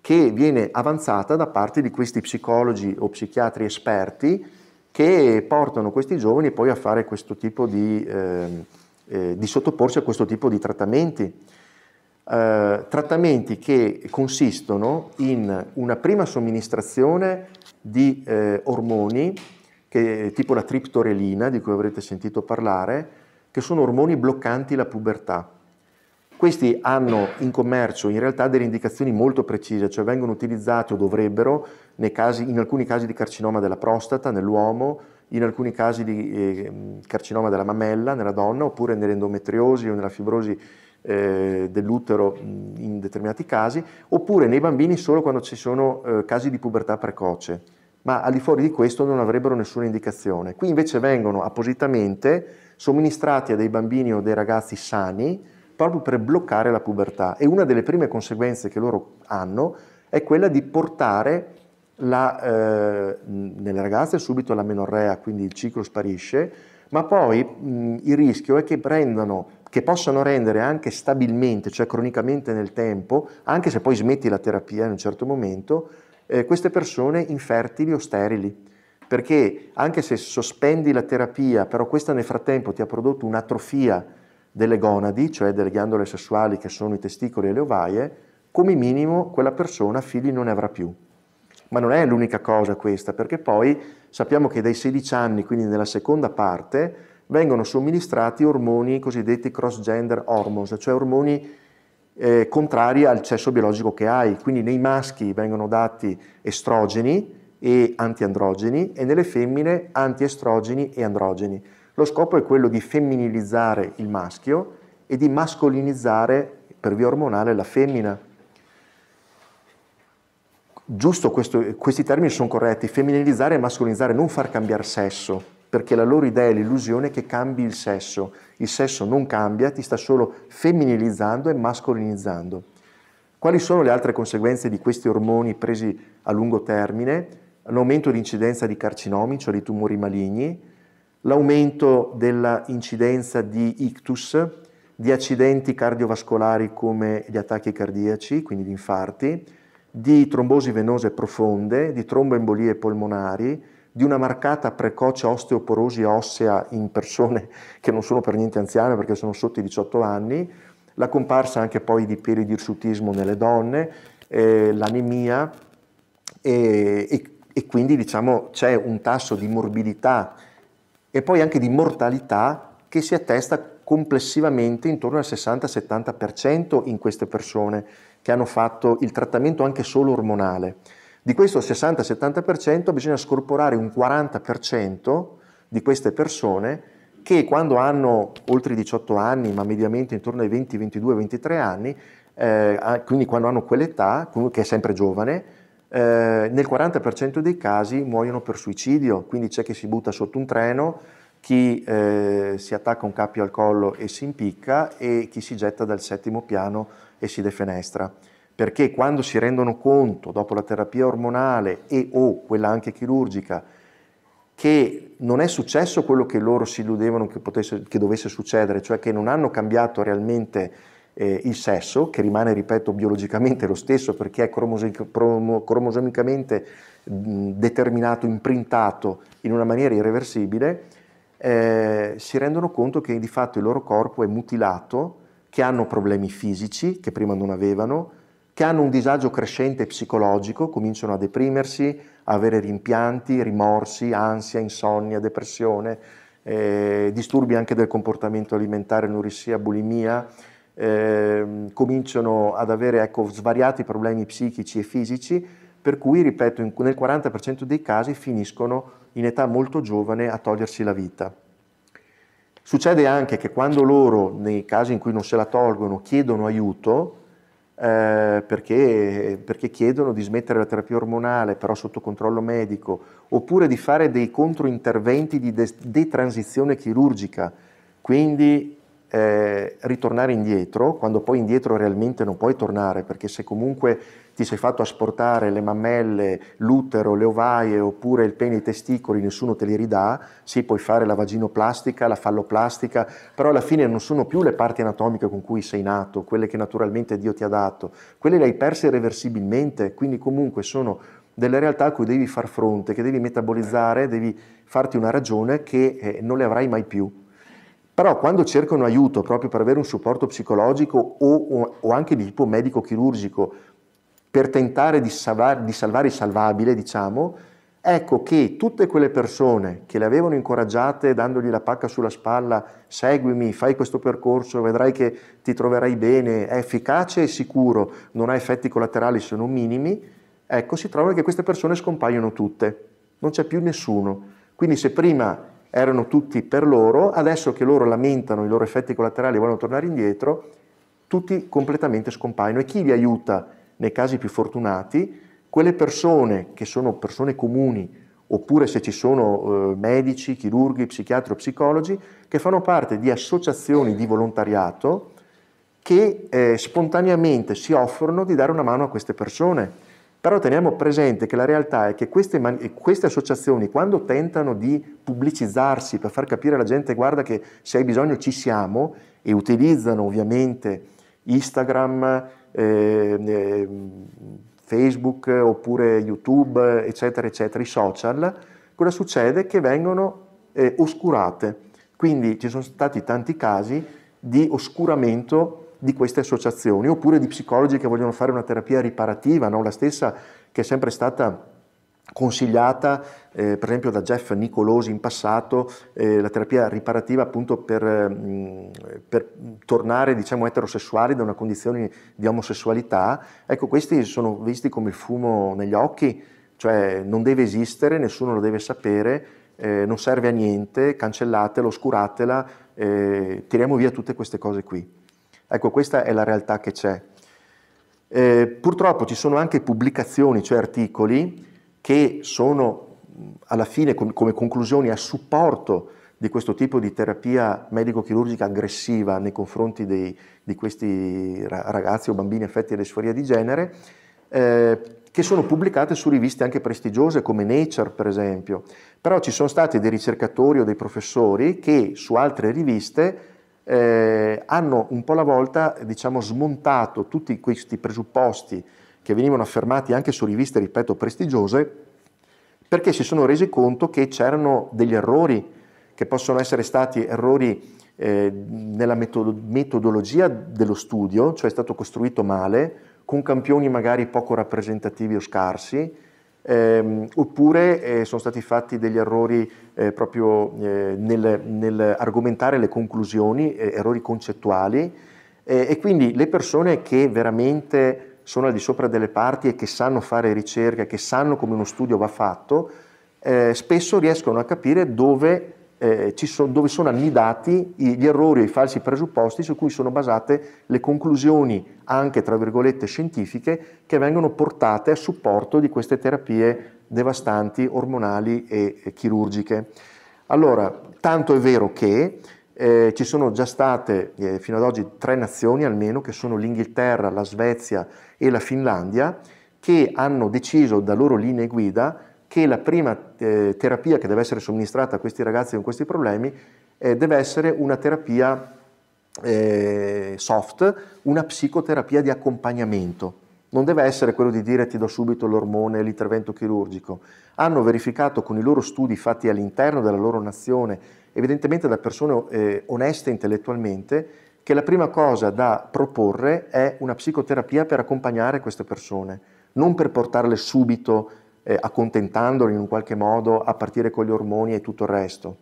che viene avanzata da parte di questi psicologi o psichiatri esperti che portano questi giovani poi a fare questo tipo di... Eh, eh, di sottoporsi a questo tipo di trattamenti. Eh, trattamenti che consistono in una prima somministrazione di eh, ormoni, che, tipo la triptorelina, di cui avrete sentito parlare, che sono ormoni bloccanti la pubertà. Questi hanno in commercio in realtà delle indicazioni molto precise, cioè vengono utilizzati o dovrebbero casi, in alcuni casi di carcinoma della prostata nell'uomo, in alcuni casi di eh, carcinoma della mammella nella donna oppure nell'endometriosi o nella fibrosi eh, dell'utero in determinati casi, oppure nei bambini solo quando ci sono eh, casi di pubertà precoce, ma al di fuori di questo non avrebbero nessuna indicazione. Qui invece vengono appositamente somministrati a dei bambini o dei ragazzi sani proprio per bloccare la pubertà e una delle prime conseguenze che loro hanno è quella di portare la, eh, nelle ragazze subito la menorrea, quindi il ciclo sparisce, ma poi mh, il rischio è che prendano che possano rendere anche stabilmente, cioè cronicamente nel tempo, anche se poi smetti la terapia in un certo momento, eh, queste persone infertili o sterili. Perché anche se sospendi la terapia, però questa nel frattempo ti ha prodotto un'atrofia delle gonadi, cioè delle ghiandole sessuali che sono i testicoli e le ovaie, come minimo quella persona figli non ne avrà più. Ma non è l'unica cosa questa, perché poi sappiamo che dai 16 anni, quindi nella seconda parte, vengono somministrati ormoni cosiddetti cross-gender hormones, cioè ormoni eh, contrari al cesso biologico che hai. Quindi nei maschi vengono dati estrogeni e antiandrogeni e nelle femmine antiestrogeni e androgeni. Lo scopo è quello di femminilizzare il maschio e di mascolinizzare per via ormonale la femmina giusto, questo, questi termini sono corretti, femminilizzare e mascolinizzare, non far cambiare sesso, perché la loro idea è l'illusione che cambi il sesso. Il sesso non cambia, ti sta solo femminilizzando e mascolinizzando. Quali sono le altre conseguenze di questi ormoni presi a lungo termine? L'aumento di incidenza di carcinomi, cioè di tumori maligni, l'aumento dell'incidenza di ictus, di accidenti cardiovascolari come gli attacchi cardiaci, quindi gli infarti, di trombosi venose profonde, di tromboembolie polmonari, di una marcata precoce osteoporosi ossea in persone che non sono per niente anziane perché sono sotto i 18 anni, la comparsa anche poi di di irsutismo nelle donne, eh, l'anemia e, e, e quindi diciamo, c'è un tasso di morbidità e poi anche di mortalità che si attesta complessivamente intorno al 60-70% in queste persone che hanno fatto il trattamento anche solo ormonale. Di questo 60-70% bisogna scorporare un 40% di queste persone che quando hanno oltre i 18 anni, ma mediamente intorno ai 20, 22, 23 anni, eh, quindi quando hanno quell'età, che è sempre giovane, eh, nel 40% dei casi muoiono per suicidio, quindi c'è chi si butta sotto un treno, chi eh, si attacca un cappio al collo e si impicca e chi si getta dal settimo piano e si defenestra, perché quando si rendono conto, dopo la terapia ormonale e o quella anche chirurgica, che non è successo quello che loro si illudevano che, potesse, che dovesse succedere, cioè che non hanno cambiato realmente eh, il sesso, che rimane, ripeto, biologicamente lo stesso perché è cromosomicamente determinato, imprintato in una maniera irreversibile, eh, si rendono conto che di fatto il loro corpo è mutilato che hanno problemi fisici che prima non avevano, che hanno un disagio crescente psicologico, cominciano a deprimersi, a avere rimpianti, rimorsi, ansia, insonnia, depressione, eh, disturbi anche del comportamento alimentare, anoressia, bulimia, eh, cominciano ad avere ecco, svariati problemi psichici e fisici, per cui, ripeto, in, nel 40% dei casi finiscono in età molto giovane a togliersi la vita. Succede anche che quando loro, nei casi in cui non se la tolgono, chiedono aiuto, eh, perché, perché, chiedono di smettere la terapia ormonale però sotto controllo medico, oppure di fare dei controinterventi di de- detransizione chirurgica, quindi eh, ritornare indietro, quando poi indietro realmente non puoi tornare, perché se comunque ti sei fatto asportare le mammelle, l'utero, le ovaie oppure il pene e i testicoli, nessuno te li ridà, sì puoi fare la vaginoplastica, la falloplastica, però alla fine non sono più le parti anatomiche con cui sei nato, quelle che naturalmente Dio ti ha dato, quelle le hai perse irreversibilmente, quindi comunque sono delle realtà a cui devi far fronte, che devi metabolizzare, devi farti una ragione che eh, non le avrai mai più. Però quando cercano aiuto proprio per avere un supporto psicologico o, o, o anche di tipo medico-chirurgico, per tentare di, salvar, di salvare il salvabile, diciamo, ecco che tutte quelle persone che le avevano incoraggiate dandogli la pacca sulla spalla, seguimi, fai questo percorso, vedrai che ti troverai bene, è efficace e sicuro, non ha effetti collaterali sono minimi, ecco si trova che queste persone scompaiono tutte, non c'è più nessuno. Quindi se prima erano tutti per loro, adesso che loro lamentano i loro effetti collaterali e vogliono tornare indietro, tutti completamente scompaiono. E chi li aiuta? nei casi più fortunati, quelle persone che sono persone comuni oppure se ci sono eh, medici, chirurghi, psichiatri o psicologi che fanno parte di associazioni di volontariato che eh, spontaneamente si offrono di dare una mano a queste persone. Però teniamo presente che la realtà è che queste, queste, associazioni, quando tentano di pubblicizzarsi per far capire alla gente, guarda che se hai bisogno ci siamo, e utilizzano ovviamente Instagram, eh, Facebook oppure YouTube, eccetera, eccetera, i social, cosa succede? Che vengono eh, oscurate. Quindi ci sono stati tanti casi di oscuramento di queste associazioni, oppure di psicologi che vogliono fare una terapia riparativa, no? la stessa che è sempre stata consigliata eh, per esempio da Jeff Nicolosi in passato eh, la terapia riparativa appunto per, mh, mm, per, tornare diciamo eterosessuali da una condizione di omosessualità ecco questi sono visti come il fumo negli occhi cioè non deve esistere nessuno lo deve sapere eh, non serve a niente cancellatela oscuratela eh, tiriamo via tutte queste cose qui ecco questa è la realtà che c'è eh, purtroppo ci sono anche pubblicazioni cioè articoli che sono alla fine com come conclusioni a supporto di questo tipo di terapia medico-chirurgica aggressiva nei confronti dei, di questi ragazzi o bambini affetti da disforia di genere, eh, che sono pubblicate su riviste anche prestigiose come Nature per esempio, però ci sono stati dei ricercatori o dei professori che su altre riviste eh, hanno un po' alla volta diciamo, smontato tutti questi presupposti che venivano affermati anche su riviste, ripeto, prestigiose, perché si sono resi conto che c'erano degli errori, che possono essere stati errori eh, nella metodologia dello studio, cioè è stato costruito male, con campioni magari poco rappresentativi o scarsi, ehm, oppure eh, sono stati fatti degli errori eh, proprio eh, nel, nel, argomentare le conclusioni, eh, errori concettuali, eh, e quindi le persone che veramente sono al di sopra delle parti e che sanno fare ricerca, che sanno come uno studio va fatto, eh, spesso riescono a capire dove, eh, so, dove sono annidati gli errori o i falsi presupposti su cui sono basate le conclusioni, anche tra virgolette scientifiche, che vengono portate a supporto di queste terapie devastanti, ormonali e, e chirurgiche. Allora, tanto è vero che eh, ci sono già state eh, fino ad oggi tre nazioni almeno, che sono l'Inghilterra, la Svezia, e la Finlandia che hanno deciso da loro linee guida che la prima eh, terapia che deve essere somministrata a questi ragazzi con questi problemi eh, deve essere una terapia eh, soft, una psicoterapia di accompagnamento. Non deve essere quello di dire ti do subito l'ormone, l'intervento chirurgico. Hanno verificato con i loro studi fatti all'interno della loro nazione, evidentemente da persone eh, oneste intellettualmente, che la prima cosa da proporre è una psicoterapia per accompagnare queste persone, non per portarle subito eh, accontentandole in un qualche modo a partire con gli ormoni e tutto il resto.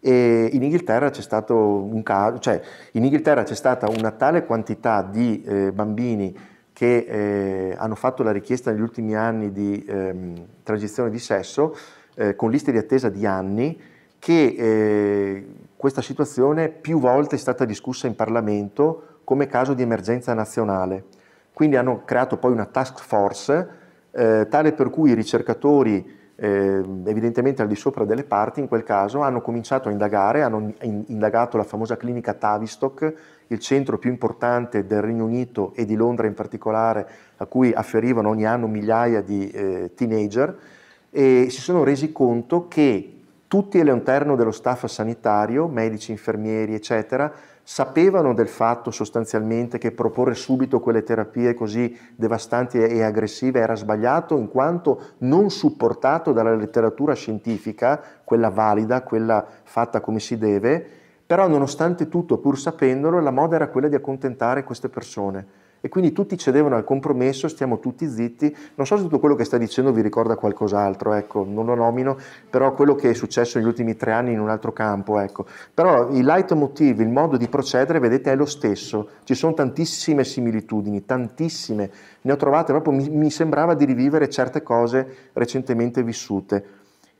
E in Inghilterra c'è stato un caso, cioè in Inghilterra c'è stata una tale quantità di eh, bambini che eh, hanno fatto la richiesta negli ultimi anni di ehm, transizione di sesso eh, con liste di attesa di anni che eh, questa situazione più volte è stata discussa in Parlamento come caso di emergenza nazionale. Quindi hanno creato poi una task force eh, tale per cui i ricercatori eh, evidentemente al di sopra delle parti in quel caso hanno cominciato a indagare, hanno indagato la famosa clinica Tavistock, il centro più importante del Regno Unito e di Londra in particolare, a cui afferivano ogni anno migliaia di eh, teenager, e si sono resi conto che tutti all'interno dello staff sanitario, medici, infermieri, eccetera, sapevano del fatto sostanzialmente che proporre subito quelle terapie così devastanti e aggressive era sbagliato in quanto non supportato dalla letteratura scientifica, quella valida, quella fatta come si deve, però nonostante tutto, pur sapendolo, la moda era quella di accontentare queste persone e quindi tutti cedevano al compromesso, stiamo tutti zitti. Non so se tutto quello che sta dicendo vi ricorda qualcos'altro, ecco, non lo nomino, però quello che è successo negli ultimi tre anni in un altro campo, ecco. Però il leitmotiv, il modo di procedere, vedete, è lo stesso. Ci sono tantissime similitudini, tantissime. Ne ho trovate proprio, mi, mi sembrava di rivivere certe cose recentemente vissute.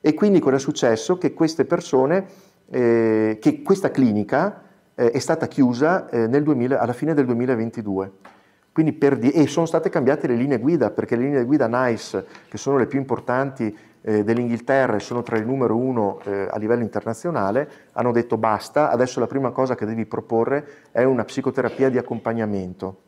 E quindi cosa è successo? Che queste persone, eh, che questa clinica eh, è stata chiusa eh, 2000, alla fine del 2022. Per, e sono state cambiate le linee guida, perché le linee guida NICE, che sono le più importanti eh, dell'Inghilterra e sono tra il numero uno eh, a livello internazionale, hanno detto basta, adesso la prima cosa che devi proporre è una psicoterapia di accompagnamento.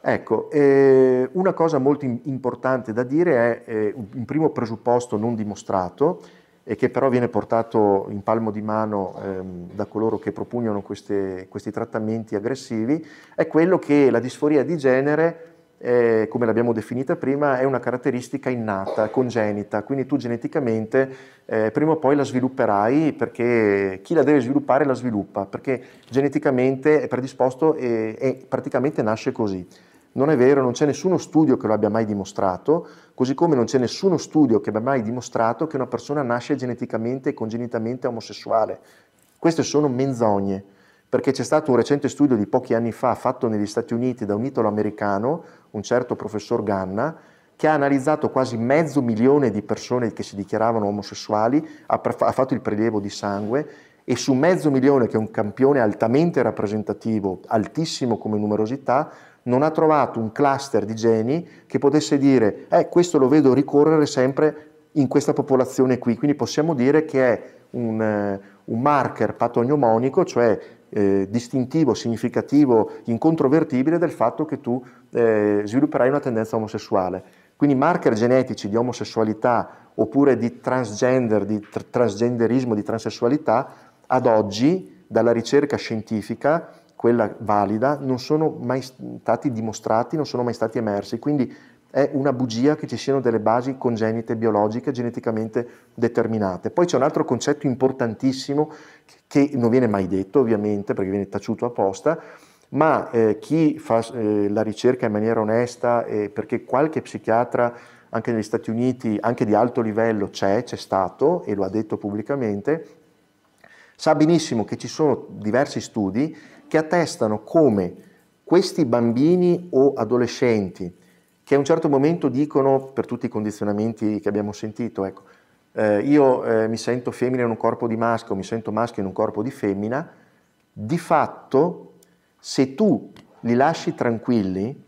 Ecco, eh, una cosa molto importante da dire è eh, un primo presupposto non dimostrato, e che però viene portato in palmo di mano ehm, da coloro che propugnano queste, questi trattamenti aggressivi, è quello che la disforia di genere, eh, come l'abbiamo definita prima, è una caratteristica innata, congenita, quindi tu geneticamente eh, prima o poi la svilupperai perché chi la deve sviluppare la sviluppa, perché geneticamente è predisposto e, e praticamente nasce così. Non è vero, non c'è nessuno studio che lo abbia mai dimostrato, così come non c'è nessuno studio che abbia mai dimostrato che una persona nasce geneticamente e congenitamente omosessuale. Queste sono menzogne, perché c'è stato un recente studio di pochi anni fa fatto negli Stati Uniti da un italo-americano, un certo professor Ganna, che ha analizzato quasi mezzo milione di persone che si dichiaravano omosessuali, ha, ha fatto il prelievo di sangue e su mezzo milione, che è un campione altamente rappresentativo, altissimo come numerosità, non ha trovato un cluster di geni che potesse dire eh, questo lo vedo ricorrere sempre in questa popolazione qui, quindi possiamo dire che è un, eh, un marker patognomonico, cioè eh, distintivo, significativo, incontrovertibile del fatto che tu eh, svilupperai una tendenza omosessuale. Quindi marker genetici di omosessualità oppure di transgender, di tr- transgenderismo, di transessualità, ad oggi dalla ricerca scientifica quella valida, non sono mai stati dimostrati, non sono mai stati emersi. Quindi è una bugia che ci siano delle basi congenite, biologiche, geneticamente determinate. Poi c'è un altro concetto importantissimo che non viene mai detto ovviamente perché viene taciuto apposta, ma eh, chi fa eh, la ricerca in maniera onesta, eh, perché qualche psichiatra anche negli Stati Uniti, anche di alto livello c'è, c'è stato e lo ha detto pubblicamente, sa benissimo che ci sono diversi studi che attestano come questi bambini o adolescenti che a un certo momento dicono, per tutti i condizionamenti che abbiamo sentito, ecco, eh, io eh, mi sento femmina in un corpo di maschio, mi sento maschio in un corpo di femmina, di fatto se tu li lasci tranquilli,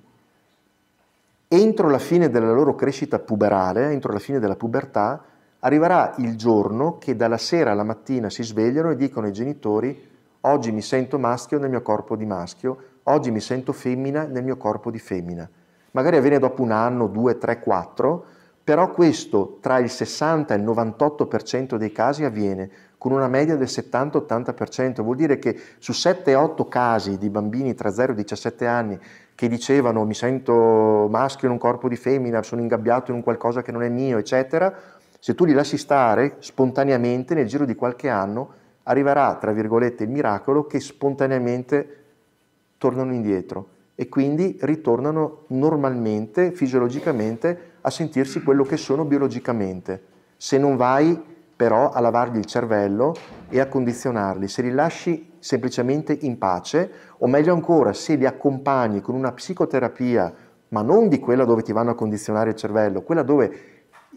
entro la fine della loro crescita puberale, entro la fine della pubertà, arriverà il giorno che dalla sera alla mattina si svegliano e dicono ai genitori oggi mi sento maschio nel mio corpo di maschio, oggi mi sento femmina nel mio corpo di femmina. Magari avviene dopo un anno, due, tre, quattro, però questo tra il 60 e il 98% dei casi avviene, con una media del 70-80%. Vuol dire che su 7-8 casi di bambini tra 0 e 17 anni che dicevano mi sento maschio in un corpo di femmina, sono ingabbiato in un qualcosa che non è mio, eccetera, se tu li lasci stare spontaneamente nel giro di qualche anno arriverà, tra virgolette, il miracolo che spontaneamente tornano indietro e quindi ritornano normalmente, fisiologicamente, a sentirsi quello che sono biologicamente. Se non vai però a lavargli il cervello e a condizionarli, se li lasci semplicemente in pace, o meglio ancora, se li accompagni con una psicoterapia, ma non di quella dove ti vanno a condizionare il cervello, quella dove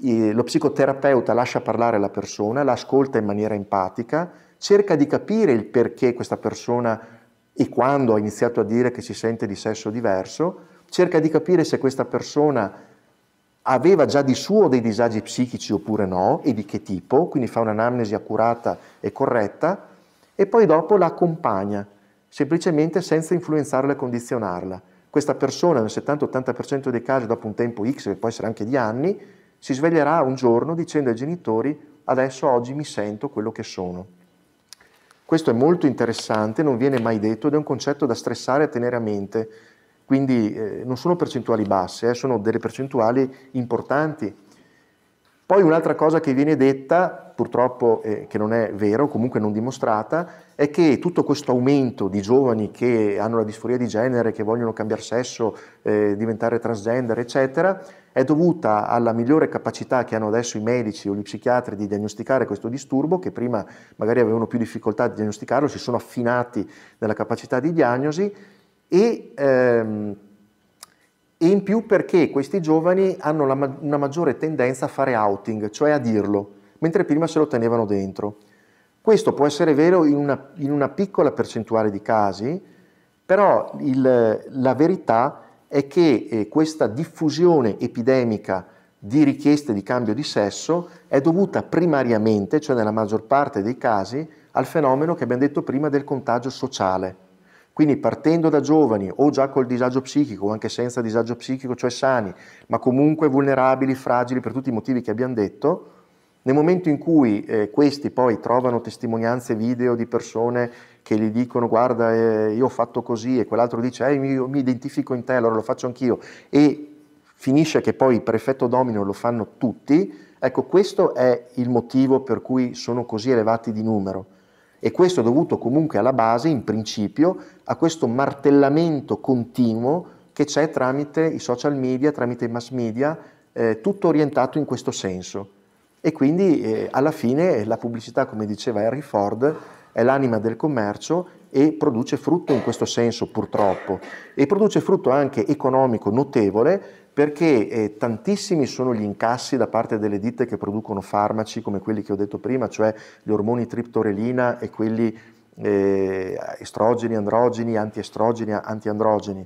eh, lo psicoterapeuta lascia parlare la persona, la ascolta in maniera empatica, cerca di capire il perché questa persona e quando ha iniziato a dire che si sente di sesso diverso, cerca di capire se questa persona aveva già di suo dei disagi psichici oppure no e di che tipo, quindi fa un'anamnesi accurata e corretta e poi dopo la accompagna, semplicemente senza influenzarla e condizionarla. Questa persona nel 70-80% dei casi dopo un tempo X, che può essere anche di anni, si sveglierà un giorno dicendo ai genitori adesso oggi mi sento quello che sono. Questo è molto interessante, non viene mai detto ed è un concetto da stressare e tenere a mente. Quindi eh, non sono percentuali basse, eh, sono delle percentuali importanti. Poi un'altra cosa che viene detta, purtroppo eh, che non è vera o comunque non dimostrata, è che tutto questo aumento di giovani che hanno la disforia di genere, che vogliono cambiare sesso, eh, diventare transgender, eccetera, è dovuta alla migliore capacità che hanno adesso i medici o gli psichiatri di diagnosticare questo disturbo, che prima magari avevano più difficoltà di diagnosticarlo, si sono affinati nella capacità di diagnosi e, ehm, e in più perché questi giovani hanno la, una maggiore tendenza a fare outing, cioè a dirlo, mentre prima se lo tenevano dentro. Questo può essere vero in una, in una piccola percentuale di casi, però il, la verità è è che eh, questa diffusione epidemica di richieste di cambio di sesso è dovuta primariamente, cioè nella maggior parte dei casi, al fenomeno che abbiamo detto prima del contagio sociale. Quindi partendo da giovani o già col disagio psichico o anche senza disagio psichico, cioè sani, ma comunque vulnerabili, fragili per tutti i motivi che abbiamo detto, nel momento in cui eh, questi poi trovano testimonianze video di persone che gli dicono guarda eh, io ho fatto così e quell'altro dice eh, io mi identifico in te, allora lo faccio anch'io e finisce che poi prefetto domino lo fanno tutti, ecco questo è il motivo per cui sono così elevati di numero e questo è dovuto comunque alla base, in principio, a questo martellamento continuo che c'è tramite i social media, tramite i mass media, eh, tutto orientato in questo senso. E quindi eh, alla fine la pubblicità, come diceva Harry Ford, è l'anima del commercio e produce frutto in questo senso purtroppo e produce frutto anche economico notevole perché eh, tantissimi sono gli incassi da parte delle ditte che producono farmaci come quelli che ho detto prima, cioè gli ormoni triptorelina e quelli eh, estrogeni, androgeni, antiestrogeni, antiandrogeni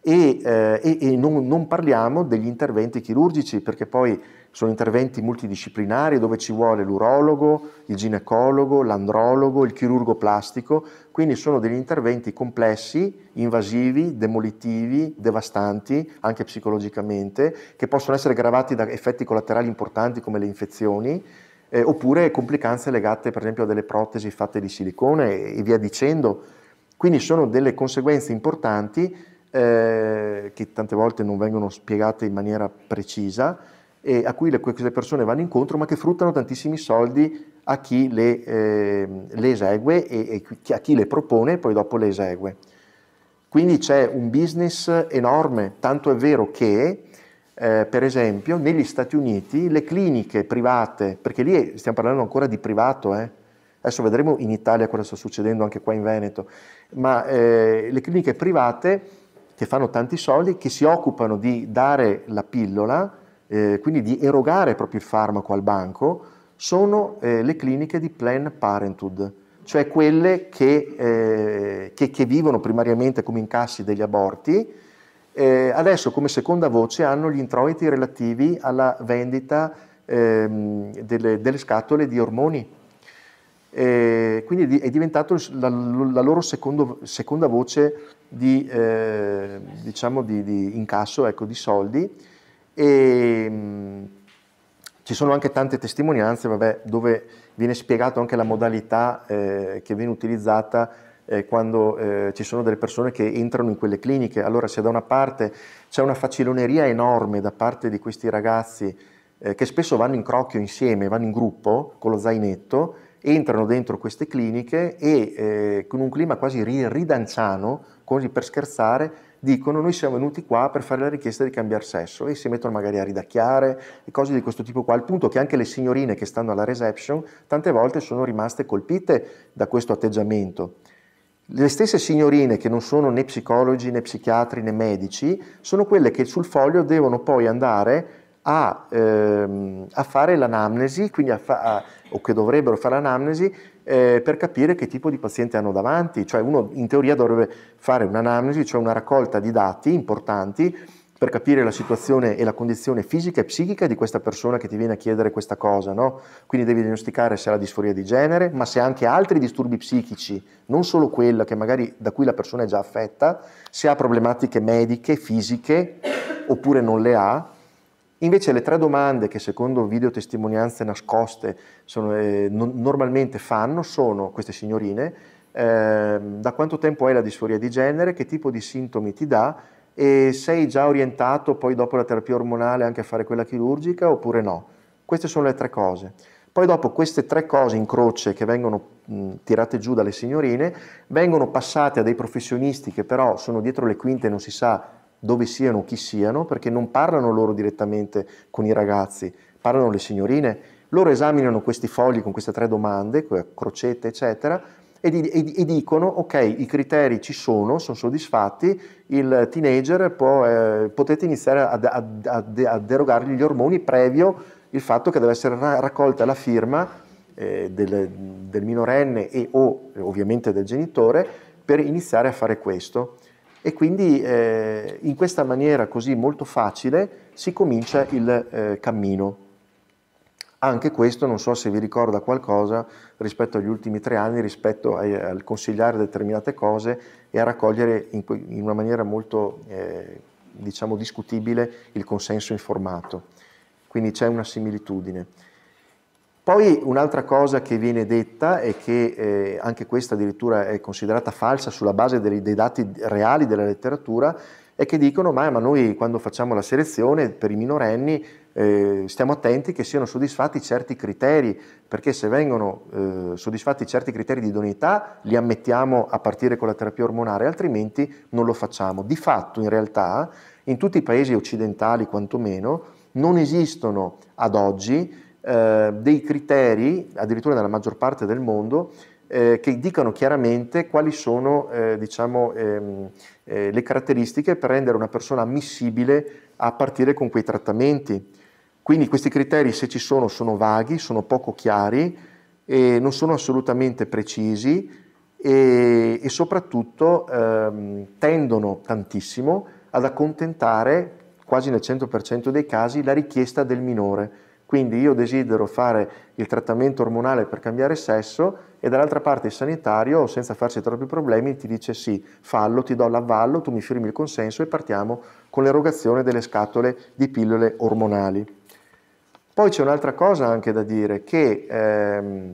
e, eh, e, e non, non parliamo degli interventi chirurgici perché poi sono interventi multidisciplinari dove ci vuole l'urologo, il ginecologo, l'andrologo, il chirurgo plastico, quindi sono degli interventi complessi, invasivi, demolitivi, devastanti, anche psicologicamente, che possono essere gravati da effetti collaterali importanti come le infezioni, eh, oppure complicanze legate per esempio a delle protesi fatte di silicone e via dicendo. Quindi sono delle conseguenze importanti eh, che tante volte non vengono spiegate in maniera precisa, eh, a cui le, queste persone vanno incontro, ma che fruttano tantissimi soldi a chi le, eh, le esegue e, e, a chi le propone e poi dopo le esegue. Quindi c'è un business enorme, tanto è vero che, eh, per esempio, negli Stati Uniti le cliniche private, perché lì stiamo parlando ancora di privato, eh, adesso vedremo in Italia cosa sta succedendo anche qua in Veneto, ma eh, le cliniche private che fanno tanti soldi, che si occupano di dare la pillola, eh, quindi di erogare proprio il farmaco al banco, sono eh, le cliniche di Planned Parenthood, cioè quelle che, eh, che, che, vivono primariamente come incassi degli aborti, eh, adesso come seconda voce hanno gli introiti relativi alla vendita ehm, delle, delle, scatole di ormoni. Eh, quindi è diventata la, la loro secondo, seconda voce di, eh, diciamo di, di incasso ecco, di soldi e, ehm, mh, ci sono anche tante testimonianze vabbè, dove viene spiegato anche la modalità eh, che viene utilizzata eh, quando eh, ci sono delle persone che entrano in quelle cliniche. Allora se da una parte c'è una faciloneria enorme da parte di questi ragazzi eh, che spesso vanno in crocchio insieme, vanno in gruppo con lo zainetto, entrano dentro queste cliniche e eh, con un clima quasi ridanciano, quasi per scherzare, dicono noi siamo venuti qua per fare la richiesta di cambiare sesso e si mettono magari a ridacchiare e cose di questo tipo qua, al punto che anche le signorine che stanno alla reception tante volte sono rimaste colpite da questo atteggiamento. Le stesse signorine che non sono né psicologi né psichiatri né medici sono quelle che sul foglio devono poi andare a, ehm, a fare l'anamnesi, a fa- a, o che dovrebbero fare l'anamnesi, eh, per capire che tipo di paziente hanno davanti, cioè uno in teoria dovrebbe fare un'analisi, cioè una raccolta di dati importanti per capire la situazione e la condizione fisica e psichica di questa persona che ti viene a chiedere questa cosa, no? Quindi devi diagnosticare se ha la disforia di genere, ma se ha anche altri disturbi psichici, non solo quella che magari da cui la persona è già affetta, se ha problematiche mediche, fisiche, oppure non le ha, Invece le tre domande che secondo videotestimonianze nascoste sono, eh, non, normalmente fanno sono queste signorine, eh, da quanto tempo hai la disforia di genere, che tipo di sintomi ti dà e sei già orientato poi dopo la terapia ormonale anche a fare quella chirurgica oppure no. Queste sono le tre cose. Poi dopo queste tre cose in croce che vengono mh, tirate giù dalle signorine vengono passate a dei professionisti che però sono dietro le quinte e non si sa dove siano chi siano, perché non parlano loro direttamente con i ragazzi, parlano le signorine, loro esaminano questi fogli con queste tre domande, crocette, eccetera, e, di, e, e dicono, ok, i criteri ci sono, sono soddisfatti, il teenager può, eh, potete iniziare a, a, a, a, derogargli gli ormoni previo il fatto che deve essere raccolta la firma eh, del, del minorenne e o ovviamente del genitore per iniziare a fare questo e quindi eh, in questa maniera così molto facile si comincia il eh, cammino. Anche questo non so se vi ricorda qualcosa rispetto agli ultimi tre anni, rispetto ai, al consigliare determinate cose e a raccogliere in, in una maniera molto eh, diciamo discutibile il consenso informato. Quindi c'è una similitudine. Poi un'altra cosa che viene detta e che eh, anche questa addirittura è considerata falsa sulla base dei, dei dati reali della letteratura è che dicono ma, ma, noi quando facciamo la selezione per i minorenni eh, stiamo attenti che siano soddisfatti certi criteri perché se vengono eh, soddisfatti certi criteri di idoneità li ammettiamo a partire con la terapia ormonale altrimenti non lo facciamo. Di fatto in realtà in tutti i paesi occidentali quantomeno non esistono ad oggi eh, dei criteri, addirittura nella maggior parte del mondo, eh, che dicano chiaramente quali sono eh, diciamo, ehm, eh, le caratteristiche per rendere una persona ammissibile a partire con quei trattamenti. Quindi questi criteri, se ci sono, sono vaghi, sono poco chiari, non sono assolutamente precisi e, e soprattutto ehm, tendono tantissimo ad accontentare, quasi nel 100% dei casi, la richiesta del minore quindi io desidero fare il trattamento ormonale per cambiare sesso e dall'altra parte il sanitario, senza farsi troppi problemi, ti dice sì, fallo, ti do l'avvallo, tu mi firmi il consenso e partiamo con l'erogazione delle scatole di pillole ormonali. Poi c'è un'altra cosa anche da dire, che ehm,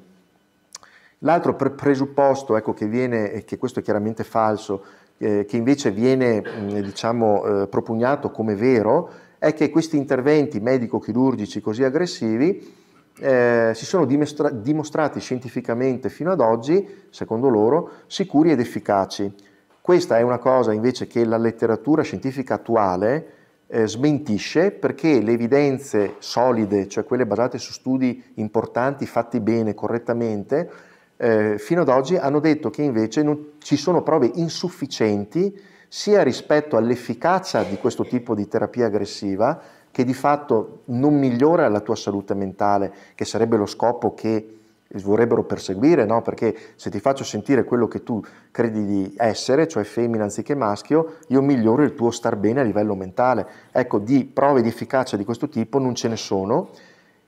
l'altro presupposto ecco, che viene, e che questo è chiaramente falso, eh, che invece viene eh, diciamo, eh, propugnato come vero, è che questi interventi medico-chirurgici così aggressivi eh, si sono dimostra dimostrati scientificamente fino ad oggi, secondo loro, sicuri ed efficaci. Questa è una cosa invece che la letteratura scientifica attuale eh, smentisce perché le evidenze solide, cioè quelle basate su studi importanti fatti bene, correttamente, eh, fino ad oggi hanno detto che invece non, ci sono prove insufficienti sia rispetto all'efficacia di questo tipo di terapia aggressiva che di fatto non migliora la tua salute mentale, che sarebbe lo scopo che vorrebbero perseguire, no? perché se ti faccio sentire quello che tu credi di essere, cioè femmina anziché maschio, io miglioro il tuo star bene a livello mentale. Ecco, di prove di efficacia di questo tipo non ce ne sono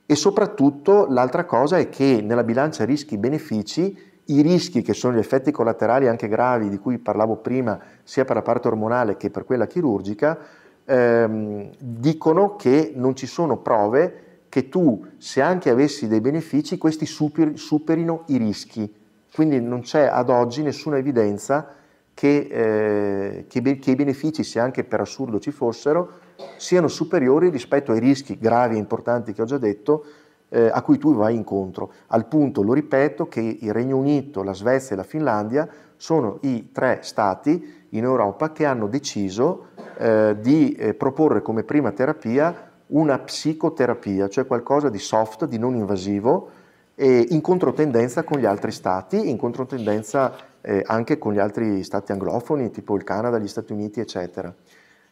e soprattutto l'altra cosa è che nella bilancia rischi-benefici i rischi che sono gli effetti collaterali anche gravi di cui parlavo prima, sia per la parte ormonale che per quella chirurgica, ehm, dicono che non ci sono prove che tu, se anche avessi dei benefici, questi super, superino i rischi. Quindi non c'è ad oggi nessuna evidenza che, eh, che, che i benefici, se anche per assurdo ci fossero, siano superiori rispetto ai rischi gravi e importanti che ho già detto, eh, a cui tu vai incontro, al punto, lo ripeto, che il Regno Unito, la Svezia e la Finlandia sono i tre stati in Europa che hanno deciso eh, di eh, proporre come prima terapia una psicoterapia, cioè qualcosa di soft, di non invasivo, in controtendenza con gli altri stati, in controtendenza eh, anche con gli altri stati anglofoni, tipo il Canada, gli Stati Uniti, eccetera.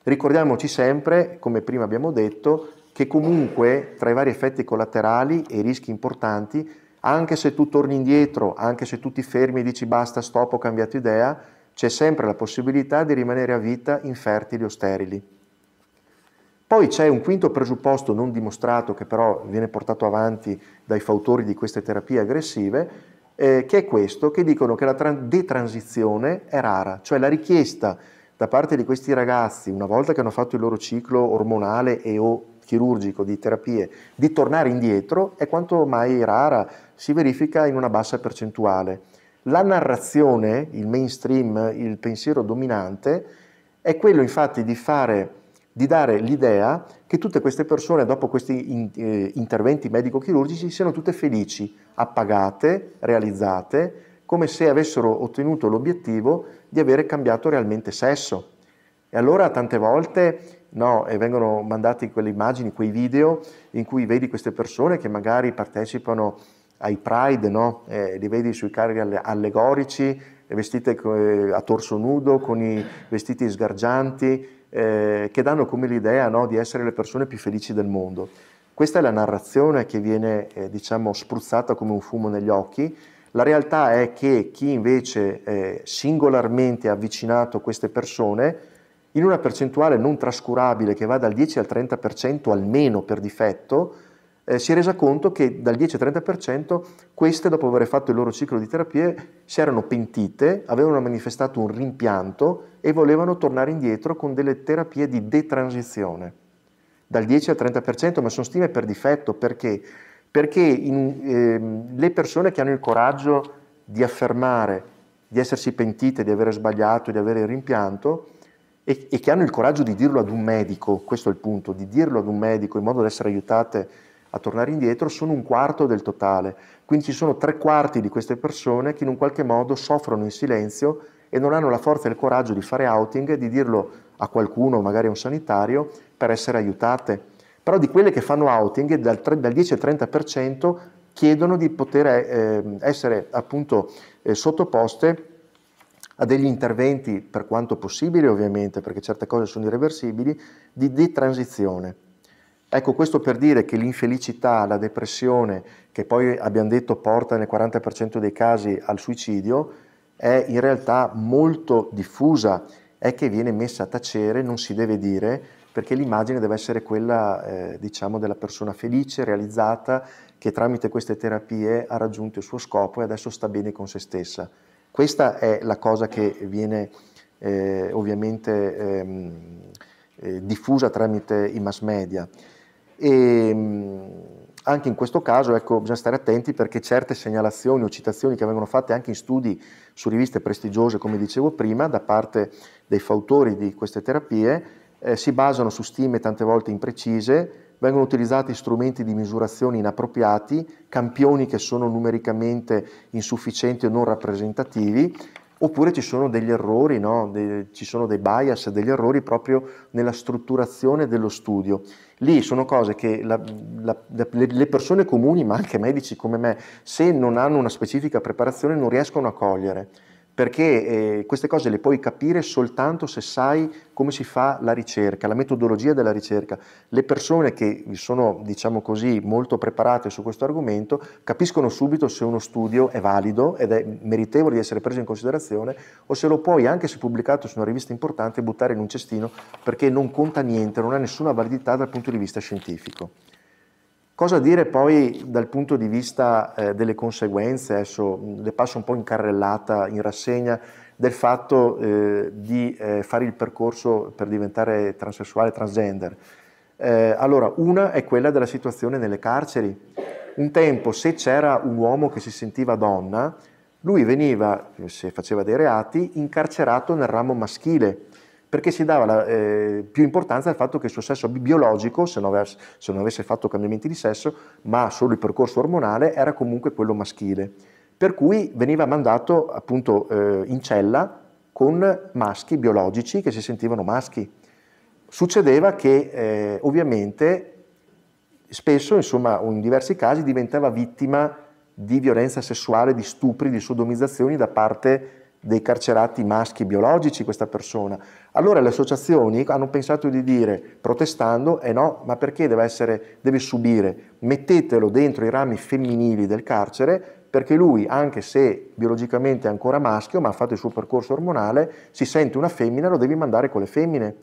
Ricordiamoci sempre, come prima abbiamo detto, che comunque tra i vari effetti collaterali e i rischi importanti, anche se tu torni indietro, anche se tu ti fermi e dici basta, stop, ho cambiato idea, c'è sempre la possibilità di rimanere a vita infertili o sterili. Poi c'è un quinto presupposto non dimostrato che però viene portato avanti dai fautori di queste terapie aggressive, eh, che è questo, che dicono che la detransizione è rara, cioè la richiesta da parte di questi ragazzi, una volta che hanno fatto il loro ciclo ormonale e o chirurgico, di terapie, di tornare indietro è quanto mai rara, si verifica in una bassa percentuale. La narrazione, il mainstream, il pensiero dominante è quello infatti di, fare, di dare l'idea che tutte queste persone dopo questi in, eh, interventi medico-chirurgici siano tutte felici, appagate, realizzate, come se avessero ottenuto l'obiettivo di avere cambiato realmente sesso. E allora tante volte no? e vengono mandati quelle immagini, quei video in cui vedi queste persone che magari partecipano ai Pride, no? eh, li vedi sui carri allegorici, vestite eh, a torso nudo, con i vestiti sgargianti, eh, che danno come l'idea no? di essere le persone più felici del mondo. Questa è la narrazione che viene eh, diciamo, spruzzata come un fumo negli occhi. La realtà è che chi invece eh, singolarmente ha avvicinato queste persone in una percentuale non trascurabile che va dal 10 al 30% almeno per difetto, eh, si è resa conto che dal 10 al 30% queste, dopo aver fatto il loro ciclo di terapie, si erano pentite, avevano manifestato un rimpianto e volevano tornare indietro con delle terapie di detransizione. Dal 10 al 30%, ma sono stime per difetto perché? Perché in, eh, le persone che hanno il coraggio di affermare di essersi pentite, di aver sbagliato, di avere il rimpianto, e, e, che hanno il coraggio di dirlo ad un medico, questo è il punto, di dirlo ad un medico in modo da essere aiutate a tornare indietro, sono un quarto del totale. Quindi ci sono tre quarti di queste persone che in un qualche modo soffrono in silenzio e non hanno la forza e il coraggio di fare outing e di dirlo a qualcuno, magari a un sanitario, per essere aiutate. Però di quelle che fanno outing, dal, dal 10 al 30% chiedono di poter eh, essere appunto eh, sottoposte a degli interventi, per quanto possibile ovviamente, perché certe cose sono irreversibili, di detransizione. Ecco, questo per dire che l'infelicità, la depressione, che poi abbiamo detto porta nel 40% dei casi al suicidio, è in realtà molto diffusa, è che viene messa a tacere, non si deve dire, perché l'immagine deve essere quella, eh, diciamo, della persona felice, realizzata, che tramite queste terapie ha raggiunto il suo scopo e adesso sta bene con se stessa. Questa è la cosa che viene eh, ovviamente ehm, eh, diffusa tramite i mass media. E, mm, anche in questo caso ecco, bisogna stare attenti perché certe segnalazioni o citazioni che vengono fatte anche in studi su riviste prestigiose, come dicevo prima, da parte dei fautori di queste terapie, eh, si basano su stime tante volte imprecise, vengono utilizzati strumenti di misurazione inappropriati, campioni che sono numericamente insufficienti o non rappresentativi, oppure ci sono degli errori, no? De ci sono dei bias, degli errori proprio nella strutturazione dello studio. Lì sono cose che la, la, le persone comuni, ma anche medici come me, se non hanno una specifica preparazione non riescono a cogliere perché eh, queste cose le puoi capire soltanto se sai come si fa la ricerca, la metodologia della ricerca. Le persone che sono, diciamo così, molto preparate su questo argomento capiscono subito se uno studio è valido ed è meritevole di essere preso in considerazione o se lo puoi, anche se pubblicato su una rivista importante, buttare in un cestino perché non conta niente, non ha nessuna validità dal punto di vista scientifico. Cosa dire poi dal punto di vista eh, delle conseguenze, adesso le passo un po' in carrellata, in rassegna, del fatto eh, di eh, fare il percorso per diventare transessuale, transgender? Eh, allora, una è quella della situazione nelle carceri. Un tempo, se c'era un uomo che si sentiva donna, lui veniva, eh, se faceva dei reati, incarcerato nel ramo maschile perché si dava la, eh, più importanza al fatto che il suo sesso biologico, se non, avesse, se non avesse fatto cambiamenti di sesso, ma solo il percorso ormonale, era comunque quello maschile. Per cui veniva mandato appunto eh, in cella con maschi biologici che si sentivano maschi. Succedeva che eh, ovviamente spesso, insomma, in diversi casi diventava vittima di violenza sessuale, di stupri, di sodomizzazioni da parte dei carcerati maschi biologici questa persona. Allora le associazioni hanno pensato di dire, protestando, eh no, ma perché deve, essere, deve subire? Mettetelo dentro i rami femminili del carcere perché lui, anche se biologicamente è ancora maschio, ma ha fatto il suo percorso ormonale, si sente una femmina, lo devi mandare con le femmine.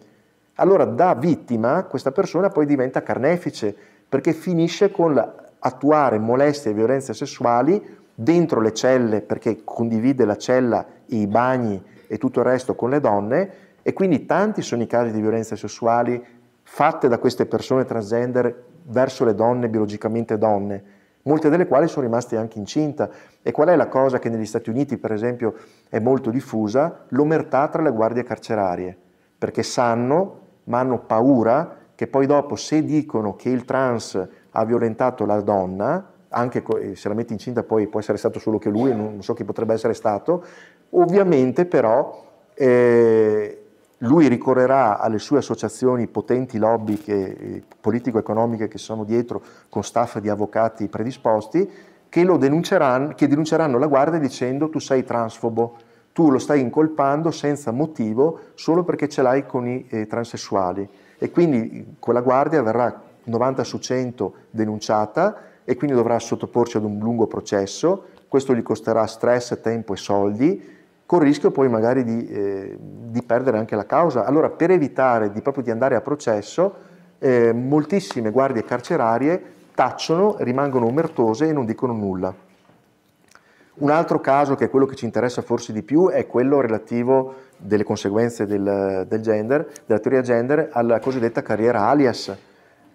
Allora da vittima questa persona poi diventa carnefice perché finisce con l'attuare molestie e violenze sessuali dentro le celle perché condivide la cella, i bagni e tutto il resto con le donne e quindi tanti sono i casi di violenze sessuali fatte da queste persone transgender verso le donne biologicamente donne molte delle quali sono rimaste anche incinta. E qual è la cosa che negli Stati Uniti, per esempio, è molto diffusa? L'omertà tra le guardie carcerarie, perché sanno, ma hanno paura, che poi dopo se dicono che il trans ha violentato la donna, anche eh, se la metti incinta poi può essere stato solo che lui, non so chi potrebbe essere stato, ovviamente però eh, lui ricorrerà alle sue associazioni, potenti lobby eh, politico-economiche che sono dietro con staff di avvocati predisposti, che, denunceranno, che denunceranno la Guardia dicendo tu sei transfobo, tu lo stai incolpando senza motivo solo perché ce l'hai con i eh, transessuali. E quindi eh, quella Guardia verrà 90 su 100 denunciata e quindi dovrà sottoporsi ad un lungo processo, questo gli costerà stress, tempo e soldi, con il rischio poi magari di, eh, di, perdere anche la causa. Allora per evitare di, proprio di andare a processo, eh, moltissime guardie carcerarie tacciono, rimangono omertose e non dicono nulla. Un altro caso che è quello che ci interessa forse di più è quello relativo delle conseguenze del, del gender, della teoria gender alla cosiddetta carriera alias,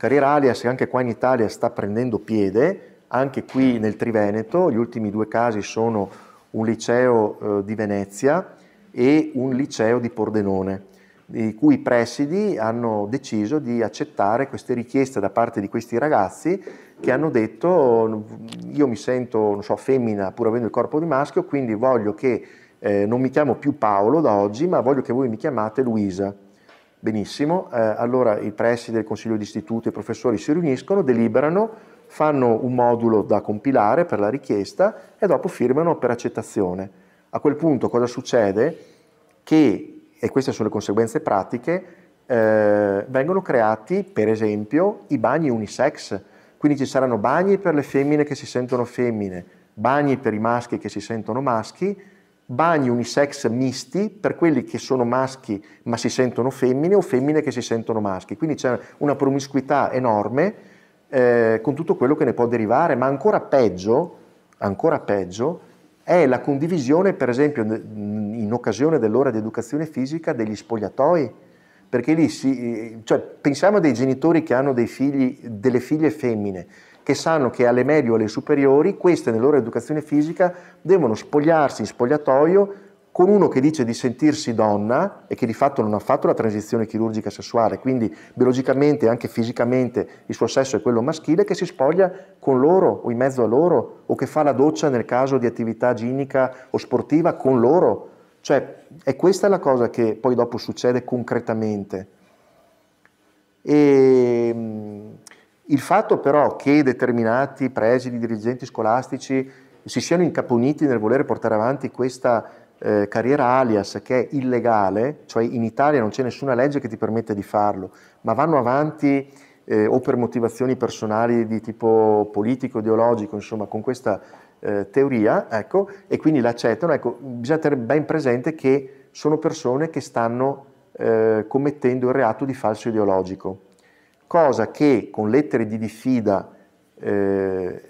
Carriera Alias che anche qua in Italia sta prendendo piede, anche qui nel Triveneto, gli ultimi due casi sono un liceo eh, di Venezia e un liceo di Pordenone, i cui presidi hanno deciso di accettare queste richieste da parte di questi ragazzi che hanno detto io mi sento, non so, femmina pur avendo il corpo di maschio, quindi voglio che eh, non mi chiamo più Paolo da oggi, ma voglio che voi mi chiamate Luisa. Benissimo, eh, allora i pressi del Consiglio di Istituto e i professori si riuniscono, deliberano, fanno un modulo da compilare per la richiesta e dopo firmano per accettazione. A quel punto cosa succede? Che, e queste sono le conseguenze pratiche, eh, vengono creati per esempio i bagni unisex, quindi ci saranno bagni per le femmine che si sentono femmine, bagni per i maschi che si sentono maschi, bagni unisex misti per quelli che sono maschi ma si sentono femmine o femmine che si sentono maschi. Quindi c'è una promiscuità enorme eh, con tutto quello che ne può derivare, ma ancora peggio, ancora peggio è la condivisione, per esempio, in occasione dell'ora di educazione fisica degli spogliatoi, perché lì si, eh, cioè, pensiamo a dei genitori che hanno dei figli, delle figlie femmine, che sanno che alle medie o alle superiori queste nella loro educazione fisica devono spogliarsi in spogliatoio con uno che dice di sentirsi donna e che di fatto non ha fatto la transizione chirurgica sessuale, quindi biologicamente e anche fisicamente il suo sesso è quello maschile, che si spoglia con loro o in mezzo a loro, o che fa la doccia nel caso di attività ginnica o sportiva con loro. Cioè, è questa la cosa che poi dopo succede concretamente. E ehm, il fatto però che determinati presidi, dirigenti scolastici si siano incaponiti nel volere portare avanti questa eh, carriera alias che è illegale, cioè in Italia non c'è nessuna legge che ti permette di farlo, ma vanno avanti eh, o per motivazioni personali di tipo politico, ideologico, insomma, con questa eh, teoria, ecco, e quindi l'accettano, ecco, bisogna tenere ben presente che sono persone che stanno eh, commettendo il reato di falso ideologico cosa che con lettere di diffida eh,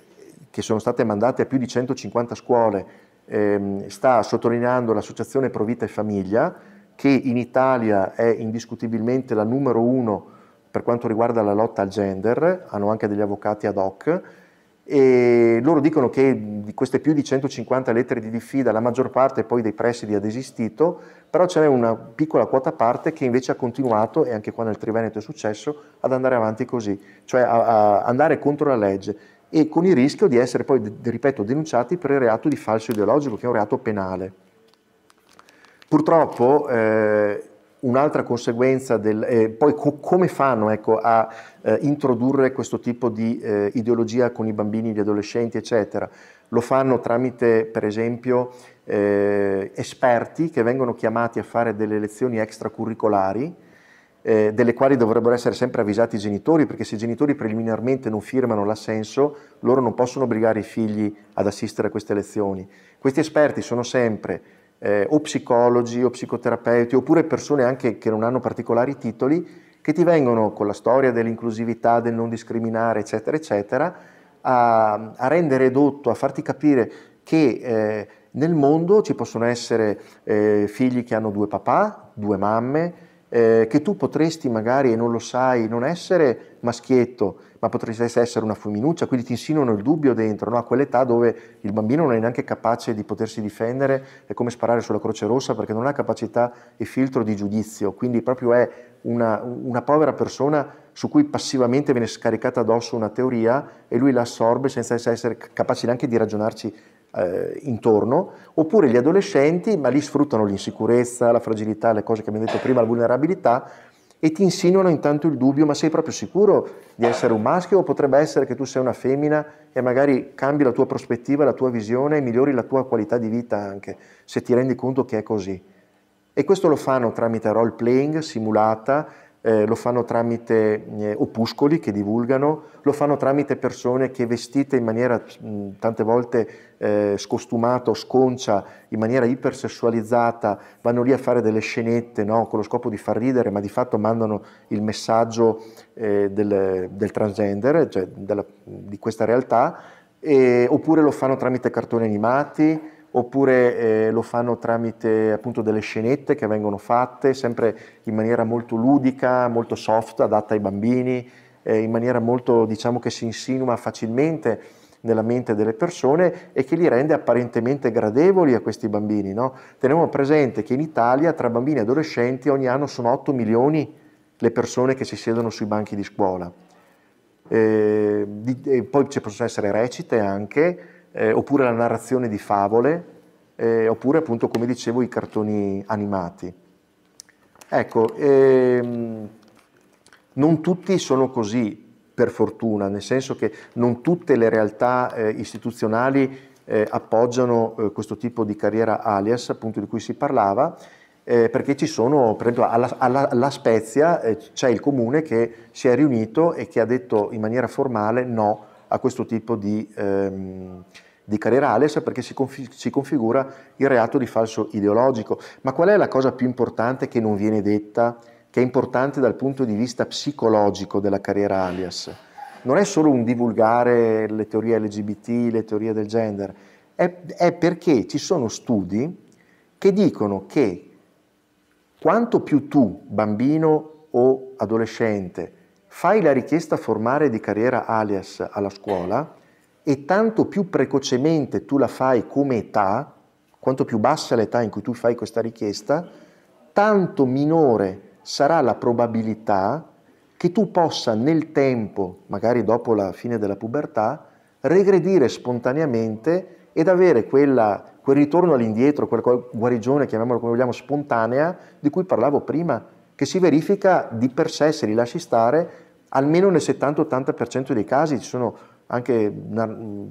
che sono state mandate a più di 150 scuole ehm, sta sottolineando l'associazione Provita e Famiglia, che in Italia è indiscutibilmente la numero uno per quanto riguarda la lotta al gender, hanno anche degli avvocati ad hoc, e loro dicono che di queste più di 150 lettere di diffida la maggior parte poi dei presidi ha desistito, però c'è una piccola quota parte che invece ha continuato, e anche qua nel Triveneto è successo, ad andare avanti così, cioè a, a andare contro la legge e con il rischio di essere poi, ripeto, denunciati per il reato di falso ideologico, che è un reato penale. Purtroppo eh, un'altra conseguenza del... Eh, poi co- come fanno ecco, a eh, introdurre questo tipo di eh, ideologia con i bambini, gli adolescenti, eccetera? Lo fanno tramite, per esempio, eh, esperti che vengono chiamati a fare delle lezioni extracurricolari, eh, delle quali dovrebbero essere sempre avvisati i genitori, perché se i genitori preliminarmente non firmano l'assenso, loro non possono obbligare i figli ad assistere a queste lezioni. Questi esperti sono sempre eh, o psicologi o psicoterapeuti oppure persone anche che non hanno particolari titoli che ti vengono con la storia dell'inclusività, del non discriminare, eccetera, eccetera, a, a rendere edotto, a farti capire che eh, nel mondo ci possono essere eh, figli che hanno due papà, due mamme, eh, che tu potresti magari, e non lo sai, non essere maschietto ma potresti essere una femminuccia, quindi ti insinuano il dubbio dentro, no? a quell'età dove il bambino non è neanche capace di potersi difendere, è come sparare sulla Croce Rossa perché non ha capacità e filtro di giudizio, quindi proprio è una, una povera persona su cui passivamente viene scaricata addosso una teoria e lui la assorbe senza essere capace neanche di ragionarci eh, intorno, oppure gli adolescenti, ma lì sfruttano l'insicurezza, la fragilità, le cose che abbiamo detto prima, la vulnerabilità, e ti insinuano intanto il dubbio, ma sei proprio sicuro di essere un maschio o potrebbe essere che tu sei una femmina e magari cambi la tua prospettiva, la tua visione e migliori la tua qualità di vita anche, se ti rendi conto che è così. E questo lo fanno tramite role playing, simulata, eh, lo fanno tramite eh, opuscoli che divulgano, lo fanno tramite persone che vestite in maniera mh, tante volte eh, scostumata o sconcia, in maniera ipersessualizzata, vanno lì a fare delle scenette no? con lo scopo di far ridere, ma di fatto mandano il messaggio eh, del, del, transgender, cioè della, di questa realtà, e, oppure lo fanno tramite cartoni animati, oppure eh, lo fanno tramite appunto delle scenette che vengono fatte sempre in maniera molto ludica, molto soft, adatta ai bambini, eh, in maniera molto diciamo che si insinua facilmente nella mente delle persone e che li rende apparentemente gradevoli a questi bambini. No? Teniamo presente che in Italia tra bambini e adolescenti ogni anno sono 8 milioni le persone che si siedono sui banchi di scuola. Eh, di, poi ci possono essere recite anche, eh, oppure la narrazione di favole, eh, oppure appunto, come dicevo, i cartoni animati. Ecco, ehm, non tutti sono così, per fortuna, nel senso che non tutte le realtà eh, istituzionali eh, appoggiano eh, questo tipo di carriera alias, appunto di cui si parlava, eh, perché ci sono, per esempio, alla, alla, alla Spezia eh, c'è il comune che si è riunito e che ha detto in maniera formale no a questo tipo di, ehm, di carriera Alex perché si, confi- si, configura il reato di falso ideologico. Ma qual è la cosa più importante che non viene detta, che è importante dal punto di vista psicologico della carriera alias? Non è solo un divulgare le teorie LGBT, le teorie del gender, è, è perché ci sono studi che dicono che quanto più tu, bambino o adolescente, fai la richiesta formale di carriera alias alla scuola e tanto più precocemente tu la fai come età, quanto più bassa l'età in cui tu fai questa richiesta, tanto minore sarà la probabilità che tu possa nel tempo, magari dopo la fine della pubertà, regredire spontaneamente ed avere quella, quel ritorno all'indietro, quella guarigione, chiamiamola come vogliamo, spontanea, di cui parlavo prima, che si verifica di per sé se li lasci stare almeno nel 70-80% dei casi, ci sono anche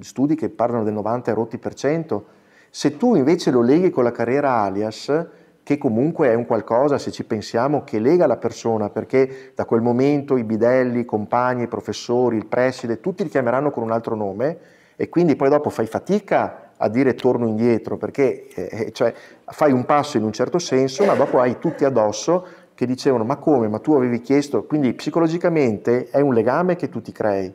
studi che parlano del 90 rotti per cento. Se tu invece lo leghi con la carriera alias, che comunque è un qualcosa, se ci pensiamo, che lega la persona, perché da quel momento i bidelli, i compagni, i professori, il preside, tutti li chiameranno con un altro nome e quindi poi dopo fai fatica a dire torno indietro, perché eh, eh cioè, fai un passo in un certo senso, ma dopo hai tutti addosso che dicevano ma come, ma tu avevi chiesto, quindi psicologicamente è un legame che tu ti crei.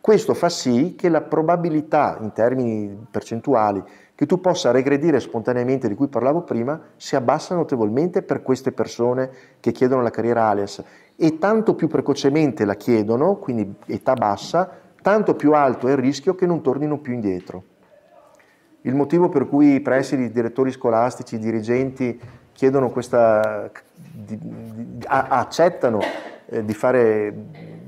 Questo fa sì che la probabilità in termini percentuali che tu possa regredire spontaneamente di cui parlavo prima si abbassa notevolmente per queste persone che chiedono la carriera alias e tanto più precocemente la chiedono, quindi età bassa, tanto più alto è il rischio che non tornino più indietro. Il motivo per cui i presidi, i direttori scolastici, i dirigenti chiedono questa, di, di, accettano eh, di fare,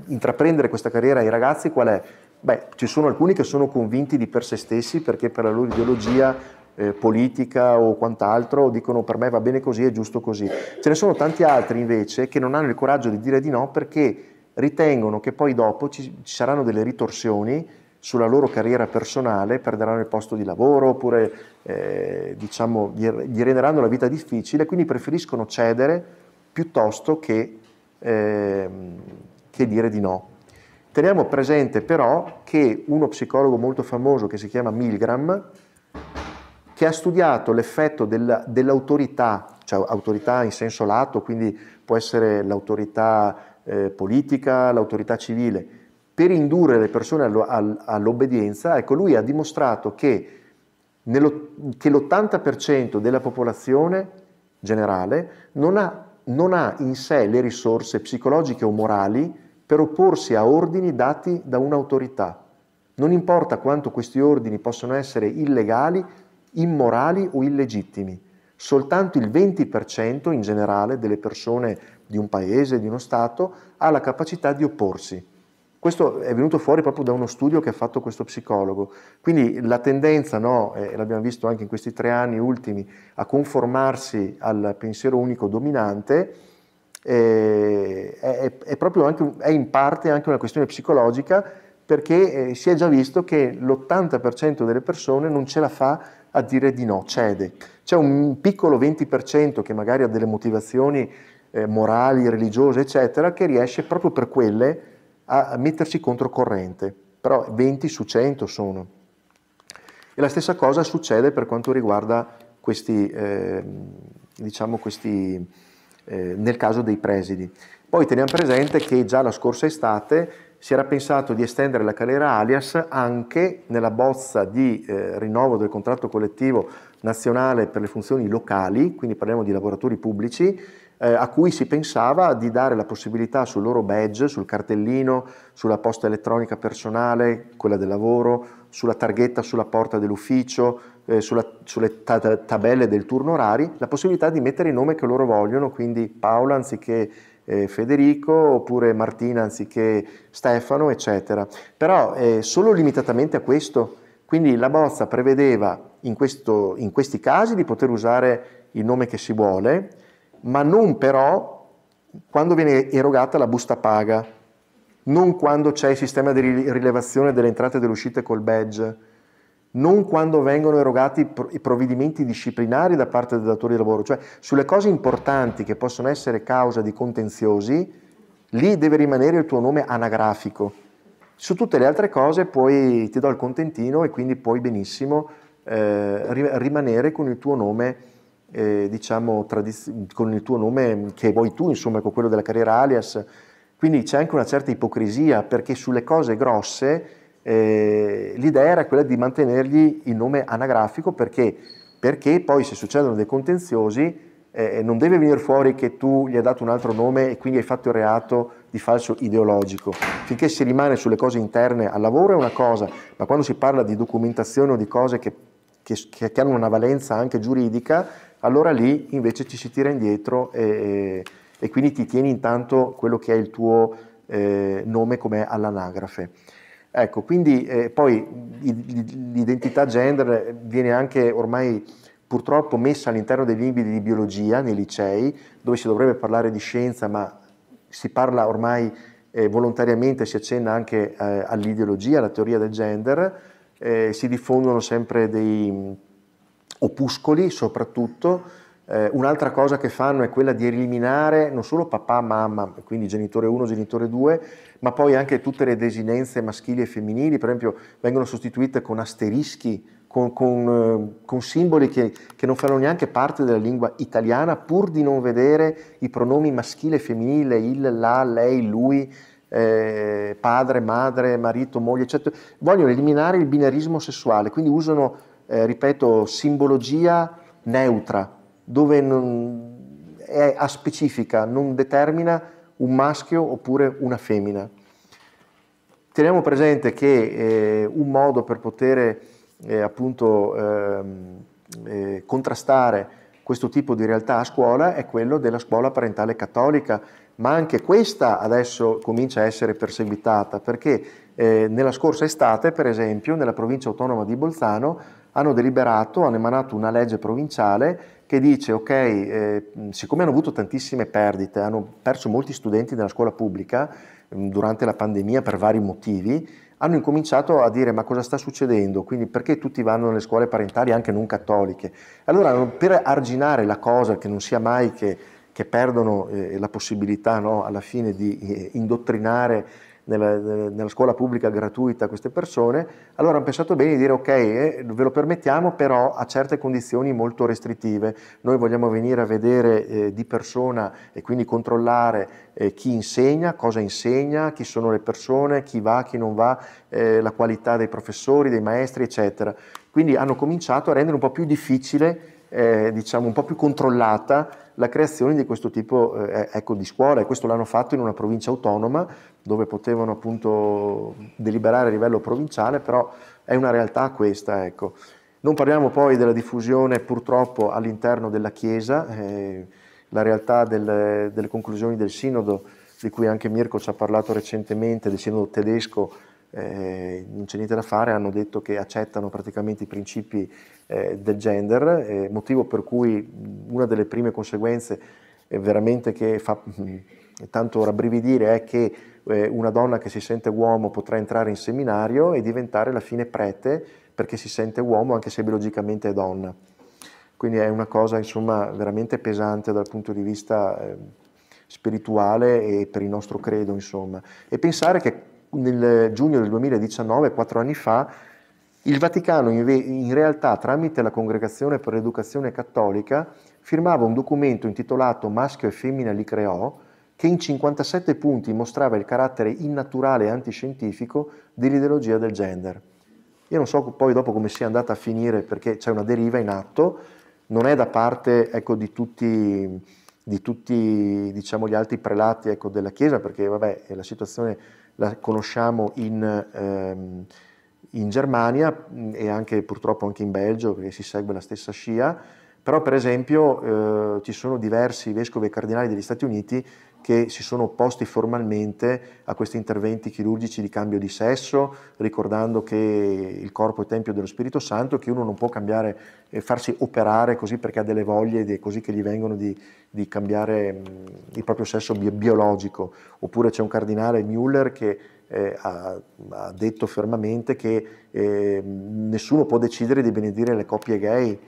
intraprendere questa carriera ai ragazzi qual è? Beh, ci sono alcuni che sono convinti di per se stessi perché per la loro ideologia eh, politica o quant'altro dicono per me va bene così, è giusto così. Ce ne sono tanti altri invece che non hanno il coraggio di dire di no perché ritengono che poi dopo ci, ci saranno delle ritorsioni sulla loro carriera personale, perderanno il posto di lavoro oppure eh, diciamo, gli, gli, renderanno la vita difficile, quindi preferiscono cedere piuttosto che, eh, che dire di no. Teniamo presente però che uno psicologo molto famoso che si chiama Milgram, che ha studiato l'effetto del, dell'autorità, cioè autorità in senso lato, quindi può essere l'autorità eh, politica, l'autorità civile, per indurre le persone all'obbedienza, ecco, lui ha dimostrato che, che l'80% della popolazione generale non ha, non ha in sé le risorse psicologiche o morali per opporsi a ordini dati da un'autorità. Non importa quanto questi ordini possono essere illegali, immorali o illegittimi. Soltanto il 20% in generale delle persone di un paese, di uno Stato, ha la capacità di opporsi. Questo è venuto fuori proprio da uno studio che ha fatto questo psicologo. Quindi la tendenza, no, eh, l'abbiamo visto anche in questi tre anni ultimi, a conformarsi al pensiero unico dominante eh, è, è, proprio anche, è in parte anche una questione psicologica perché eh, si è già visto che l'80% delle persone non ce la fa a dire di no, cede. C'è un piccolo 20% che magari ha delle motivazioni eh, morali, religiose, eccetera, che riesce proprio per quelle a metterci controcorrente, però 20 su 100 sono. E la stessa cosa succede per quanto riguarda questi, eh, diciamo questi, eh, nel caso dei presidi. Poi teniamo presente che già la scorsa estate si era pensato di estendere la carriera alias anche nella bozza di eh, rinnovo del contratto collettivo nazionale per le funzioni locali, quindi parliamo di lavoratori pubblici, eh, a cui si pensava di dare la possibilità sul loro badge, sul cartellino, sulla posta elettronica personale, quella del lavoro, sulla targhetta sulla porta dell'ufficio, eh, sulla, sulle ta- tabelle del turno orari, la possibilità di mettere il nome che loro vogliono, quindi Paola anziché eh, Federico oppure Martina anziché Stefano, eccetera. Però eh, solo limitatamente a questo, quindi la bozza prevedeva in, questo, in questi casi di poter usare il nome che si vuole, ma non però quando viene erogata la busta paga, non quando c'è il sistema di rilevazione delle entrate e delle uscite col badge, non quando vengono erogati i provvedimenti disciplinari da parte del datore di lavoro, cioè sulle cose importanti che possono essere causa di contenziosi, lì deve rimanere il tuo nome anagrafico. Su tutte le altre cose poi ti do il contentino e quindi puoi benissimo eh, rimanere con il tuo nome anagrafico eh, diciamo, tradiz- con il tuo nome che vuoi tu, insomma, con quello della carriera alias. Quindi c'è anche una certa ipocrisia perché sulle cose grosse eh, l'idea era quella di mantenergli il nome anagrafico perché, perché poi se succedono dei contenziosi eh, non deve venire fuori che tu gli hai dato un altro nome e quindi hai fatto il reato di falso ideologico. Finché si rimane sulle cose interne al lavoro è una cosa, ma quando si parla di documentazione o di cose che, che, che hanno una valenza anche giuridica, allora lì invece ci si tira indietro e, e quindi ti tieni intanto quello che è il tuo eh, nome come all'anagrafe. Ecco, quindi eh, poi l'identità gender viene anche ormai purtroppo messa all'interno dei limiti di biologia nei licei, dove si dovrebbe parlare di scienza, ma si parla ormai eh, volontariamente, si accenna anche eh, all'ideologia, alla teoria del gender, eh, si diffondono sempre dei opuscoli soprattutto. Eh, un'altra cosa che fanno è quella di eliminare non solo papà, mamma, quindi genitore 1, genitore 2, ma poi anche tutte le desinenze maschili e femminili, per esempio vengono sostituite con asterischi, con, con, eh, con simboli che, che, non fanno neanche parte della lingua italiana, pur di non vedere i pronomi maschile e femminile, il, la, lei, lui, eh, padre, madre, marito, moglie, eccetera. Vogliono eliminare il binarismo sessuale, quindi usano eh, ripeto, simbologia neutra, dove non, è aspecifica, non determina un maschio oppure una femmina. Teniamo presente che eh, un modo per poter eh, appunto ehm, eh, contrastare questo tipo di realtà a scuola è quello della scuola parentale cattolica, ma anche questa adesso comincia a essere perseguitata perché eh, nella scorsa estate, per esempio, nella provincia autonoma di Bolzano hanno deliberato, hanno emanato una legge provinciale che dice, ok, eh, siccome hanno avuto tantissime perdite, hanno perso molti studenti della scuola pubblica eh, durante la pandemia per vari motivi, hanno incominciato a dire ma cosa sta succedendo, quindi perché tutti vanno nelle scuole parentali anche non cattoliche. Allora mm, per arginare la cosa che non sia mai che, che perdono eh, la possibilità no, alla fine di eh, indottrinare nella, nella, scuola pubblica gratuita queste persone, allora hanno pensato bene di dire ok, eh, ve lo permettiamo però a certe condizioni molto restrittive, noi vogliamo venire a vedere eh, di persona e quindi controllare eh, chi insegna, cosa insegna, chi sono le persone, chi va, chi non va, eh, la qualità dei professori, dei maestri, eccetera. Quindi hanno cominciato a rendere un po' più difficile eh, diciamo, un po' più controllata la creazione di questo tipo eh, ecco, di scuola e questo l'hanno fatto in una provincia autonoma dove potevano appunto deliberare a livello provinciale, però è una realtà questa. Ecco. Non parliamo poi della diffusione purtroppo all'interno della Chiesa, eh, la realtà del, delle conclusioni del sinodo, di cui anche Mirko ci ha parlato recentemente, del sinodo tedesco, eh, non c'è niente da fare, hanno detto che accettano praticamente i principi eh, del gender, eh, motivo per cui una delle prime conseguenze eh, veramente che fa mm, tanto rabbrividire è che eh, una donna che si sente uomo potrà entrare in seminario e diventare alla fine prete perché si sente uomo anche se biologicamente è donna. Quindi è una cosa insomma veramente pesante dal punto di vista eh, spirituale e per il nostro credo insomma. E pensare che nel giugno del 2019, quattro anni fa, il Vaticano in realtà tramite la Congregazione per l'Educazione Cattolica firmava un documento intitolato Maschio e Femmina li creò, che in 57 punti mostrava il carattere innaturale e antiscientifico dell'ideologia del gender. Io non so poi dopo come sia andata a finire perché c'è una deriva in atto, non è da parte ecco, di tutti, di tutti diciamo, gli altri prelati ecco, della Chiesa, perché vabbè, la situazione la conosciamo in, ehm, in, Germania e anche purtroppo anche in Belgio, perché si segue la stessa scia, però per esempio eh, ci sono diversi vescovi e cardinali degli Stati Uniti che si sono opposti formalmente a questi interventi chirurgici di cambio di sesso, ricordando che il corpo è tempio dello Spirito Santo e che uno non può cambiare, eh, farsi operare così perché ha delle voglie, ed così che gli vengono di, di cambiare mm, il proprio sesso biologico. Oppure c'è un cardinale Müller che eh, ha, ha, detto fermamente che eh, nessuno può decidere di benedire le coppie gay.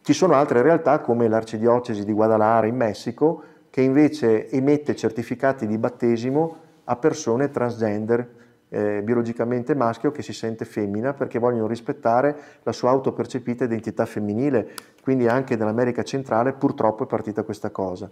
Ci sono altre realtà come l'arcidiocesi di Guadalajara in Messico che invece emette certificati di battesimo a persone transgender eh, biologicamente maschio che si sente femmina perché vogliono rispettare la sua autopercepita identità femminile, quindi anche nell'America centrale purtroppo è partita questa cosa.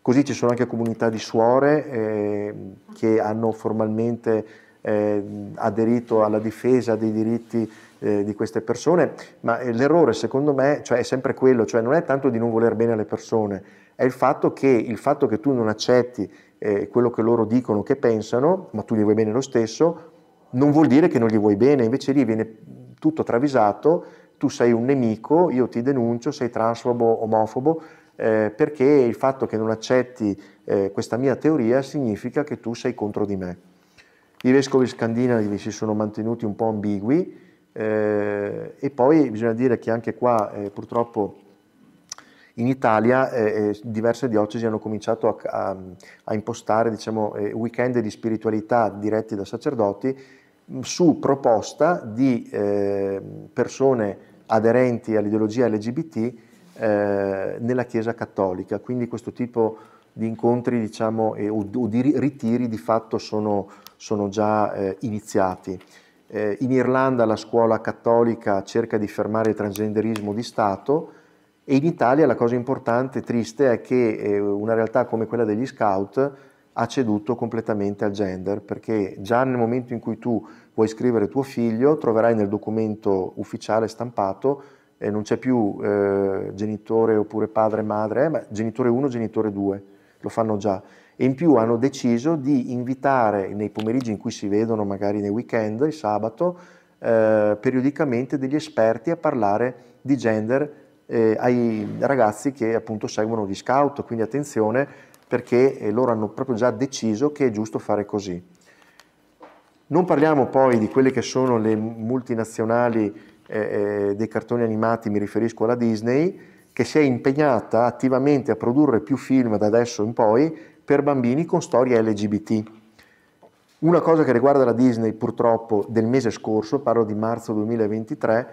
Così ci sono anche comunità di suore eh, che hanno formalmente eh, aderito alla difesa dei diritti eh, di queste persone, ma eh, l'errore secondo me cioè, è sempre quello, cioè non è tanto di non voler bene alle persone, è il fatto che, il fatto che tu non accetti eh, quello che loro dicono, che pensano, ma tu gli vuoi bene lo stesso, non vuol dire che non gli vuoi bene, invece lì viene tutto travisato, tu sei un nemico, io ti denuncio, sei transfobo, omofobo, eh, perché il fatto che non accetti eh, questa mia teoria significa che tu sei contro di me. I vescovi scandinavi si sono mantenuti un po' ambigui eh, e poi bisogna dire che anche qua eh, purtroppo in Italia eh, eh, diverse diocesi hanno cominciato a, a, a impostare diciamo, eh, weekend di spiritualità diretti da sacerdoti mm, su proposta di eh, persone aderenti all'ideologia LGBT eh, nella Chiesa Cattolica. Quindi questo tipo di incontri diciamo, o, o, di ritiri di fatto sono, sono già eh, iniziati. in Irlanda la scuola cattolica cerca di fermare il transgenderismo di Stato, e in Italia la cosa importante e triste è che eh, una realtà come quella degli scout ha ceduto completamente al gender, perché già nel momento in cui tu vuoi scrivere tuo figlio, troverai nel documento ufficiale stampato eh, non c'è più eh, genitore oppure padre, madre, eh, ma genitore 1, genitore 2, lo fanno già. E in più hanno deciso di invitare nei pomeriggi in cui si vedono, magari nei weekend, il sabato, eh, periodicamente degli esperti a parlare di gender eh, ai ragazzi che appunto seguono gli scout, quindi attenzione perché eh, loro hanno proprio già deciso che è giusto fare così. Non parliamo poi di quelle che sono le multinazionali eh, eh, dei cartoni animati, mi riferisco alla Disney, che si è impegnata attivamente a produrre più film da adesso in poi per bambini con storie LGBT. Una cosa che riguarda la Disney purtroppo del mese scorso, parlo di marzo 2023,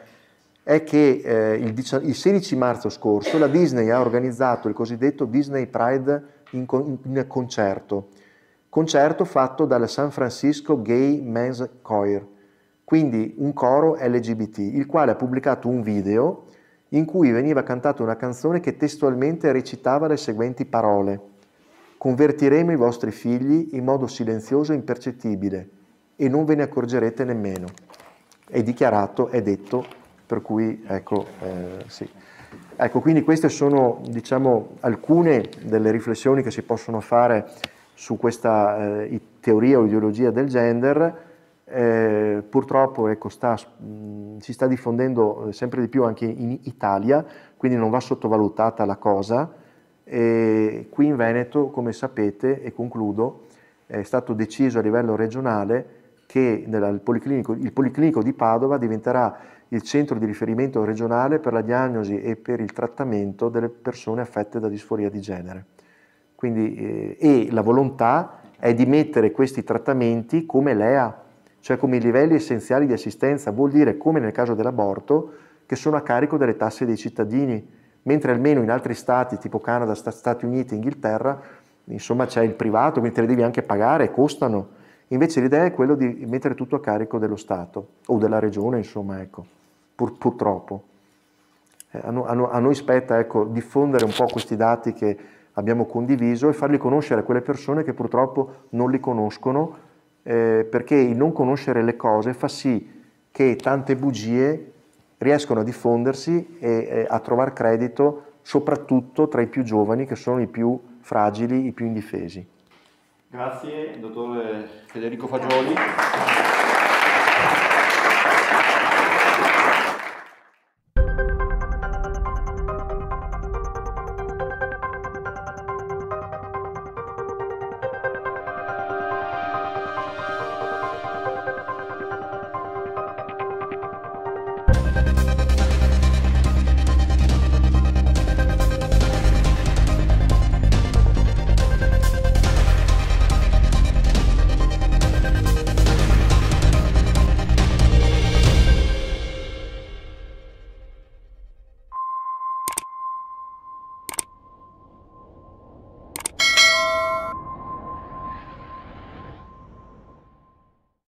è che eh, il, il, 16 marzo scorso la Disney ha organizzato il cosiddetto Disney Pride in, in, in concerto, concerto fatto dal San Francisco Gay Men's Choir, quindi un coro LGBT, il quale ha pubblicato un video in cui veniva cantata una canzone che testualmente recitava le seguenti parole. Convertiremo i vostri figli in modo silenzioso e impercettibile e non ve ne accorgerete nemmeno. È dichiarato, è detto per cui, ecco, eh, sì. ecco, quindi queste sono, diciamo, alcune delle riflessioni che si possono fare su questa eh, teoria o ideologia del gender. Eh, purtroppo ecco, sta, mh, si sta diffondendo eh, sempre di più anche in Italia, quindi non va sottovalutata la cosa. E qui in Veneto, come sapete, e concludo, è stato deciso a livello regionale che nella, policlinico, il policlinico di Padova diventerà il centro di riferimento regionale per la diagnosi e per il trattamento delle persone affette da disforia di genere. Quindi, eh, e la volontà è di mettere questi trattamenti come LEA, cioè come i livelli essenziali di assistenza, vuol dire come nel caso dell'aborto, che sono a carico delle tasse dei cittadini, mentre almeno in altri stati, tipo Canada, Stati Uniti, Inghilterra, insomma c'è il privato, quindi te le devi anche pagare, costano. Invece l'idea è quella di mettere tutto a carico dello Stato o della regione, insomma, ecco pur, purtroppo. Eh, a, no, a, noi spetta ecco, diffondere un po' questi dati che abbiamo condiviso e farli conoscere a quelle persone che purtroppo non li conoscono, eh, perché il non conoscere le cose fa sì che tante bugie riescono a diffondersi e, e eh, a trovare credito soprattutto tra i più giovani che sono i più fragili, i più indifesi. Grazie, dottore Federico Fagioli.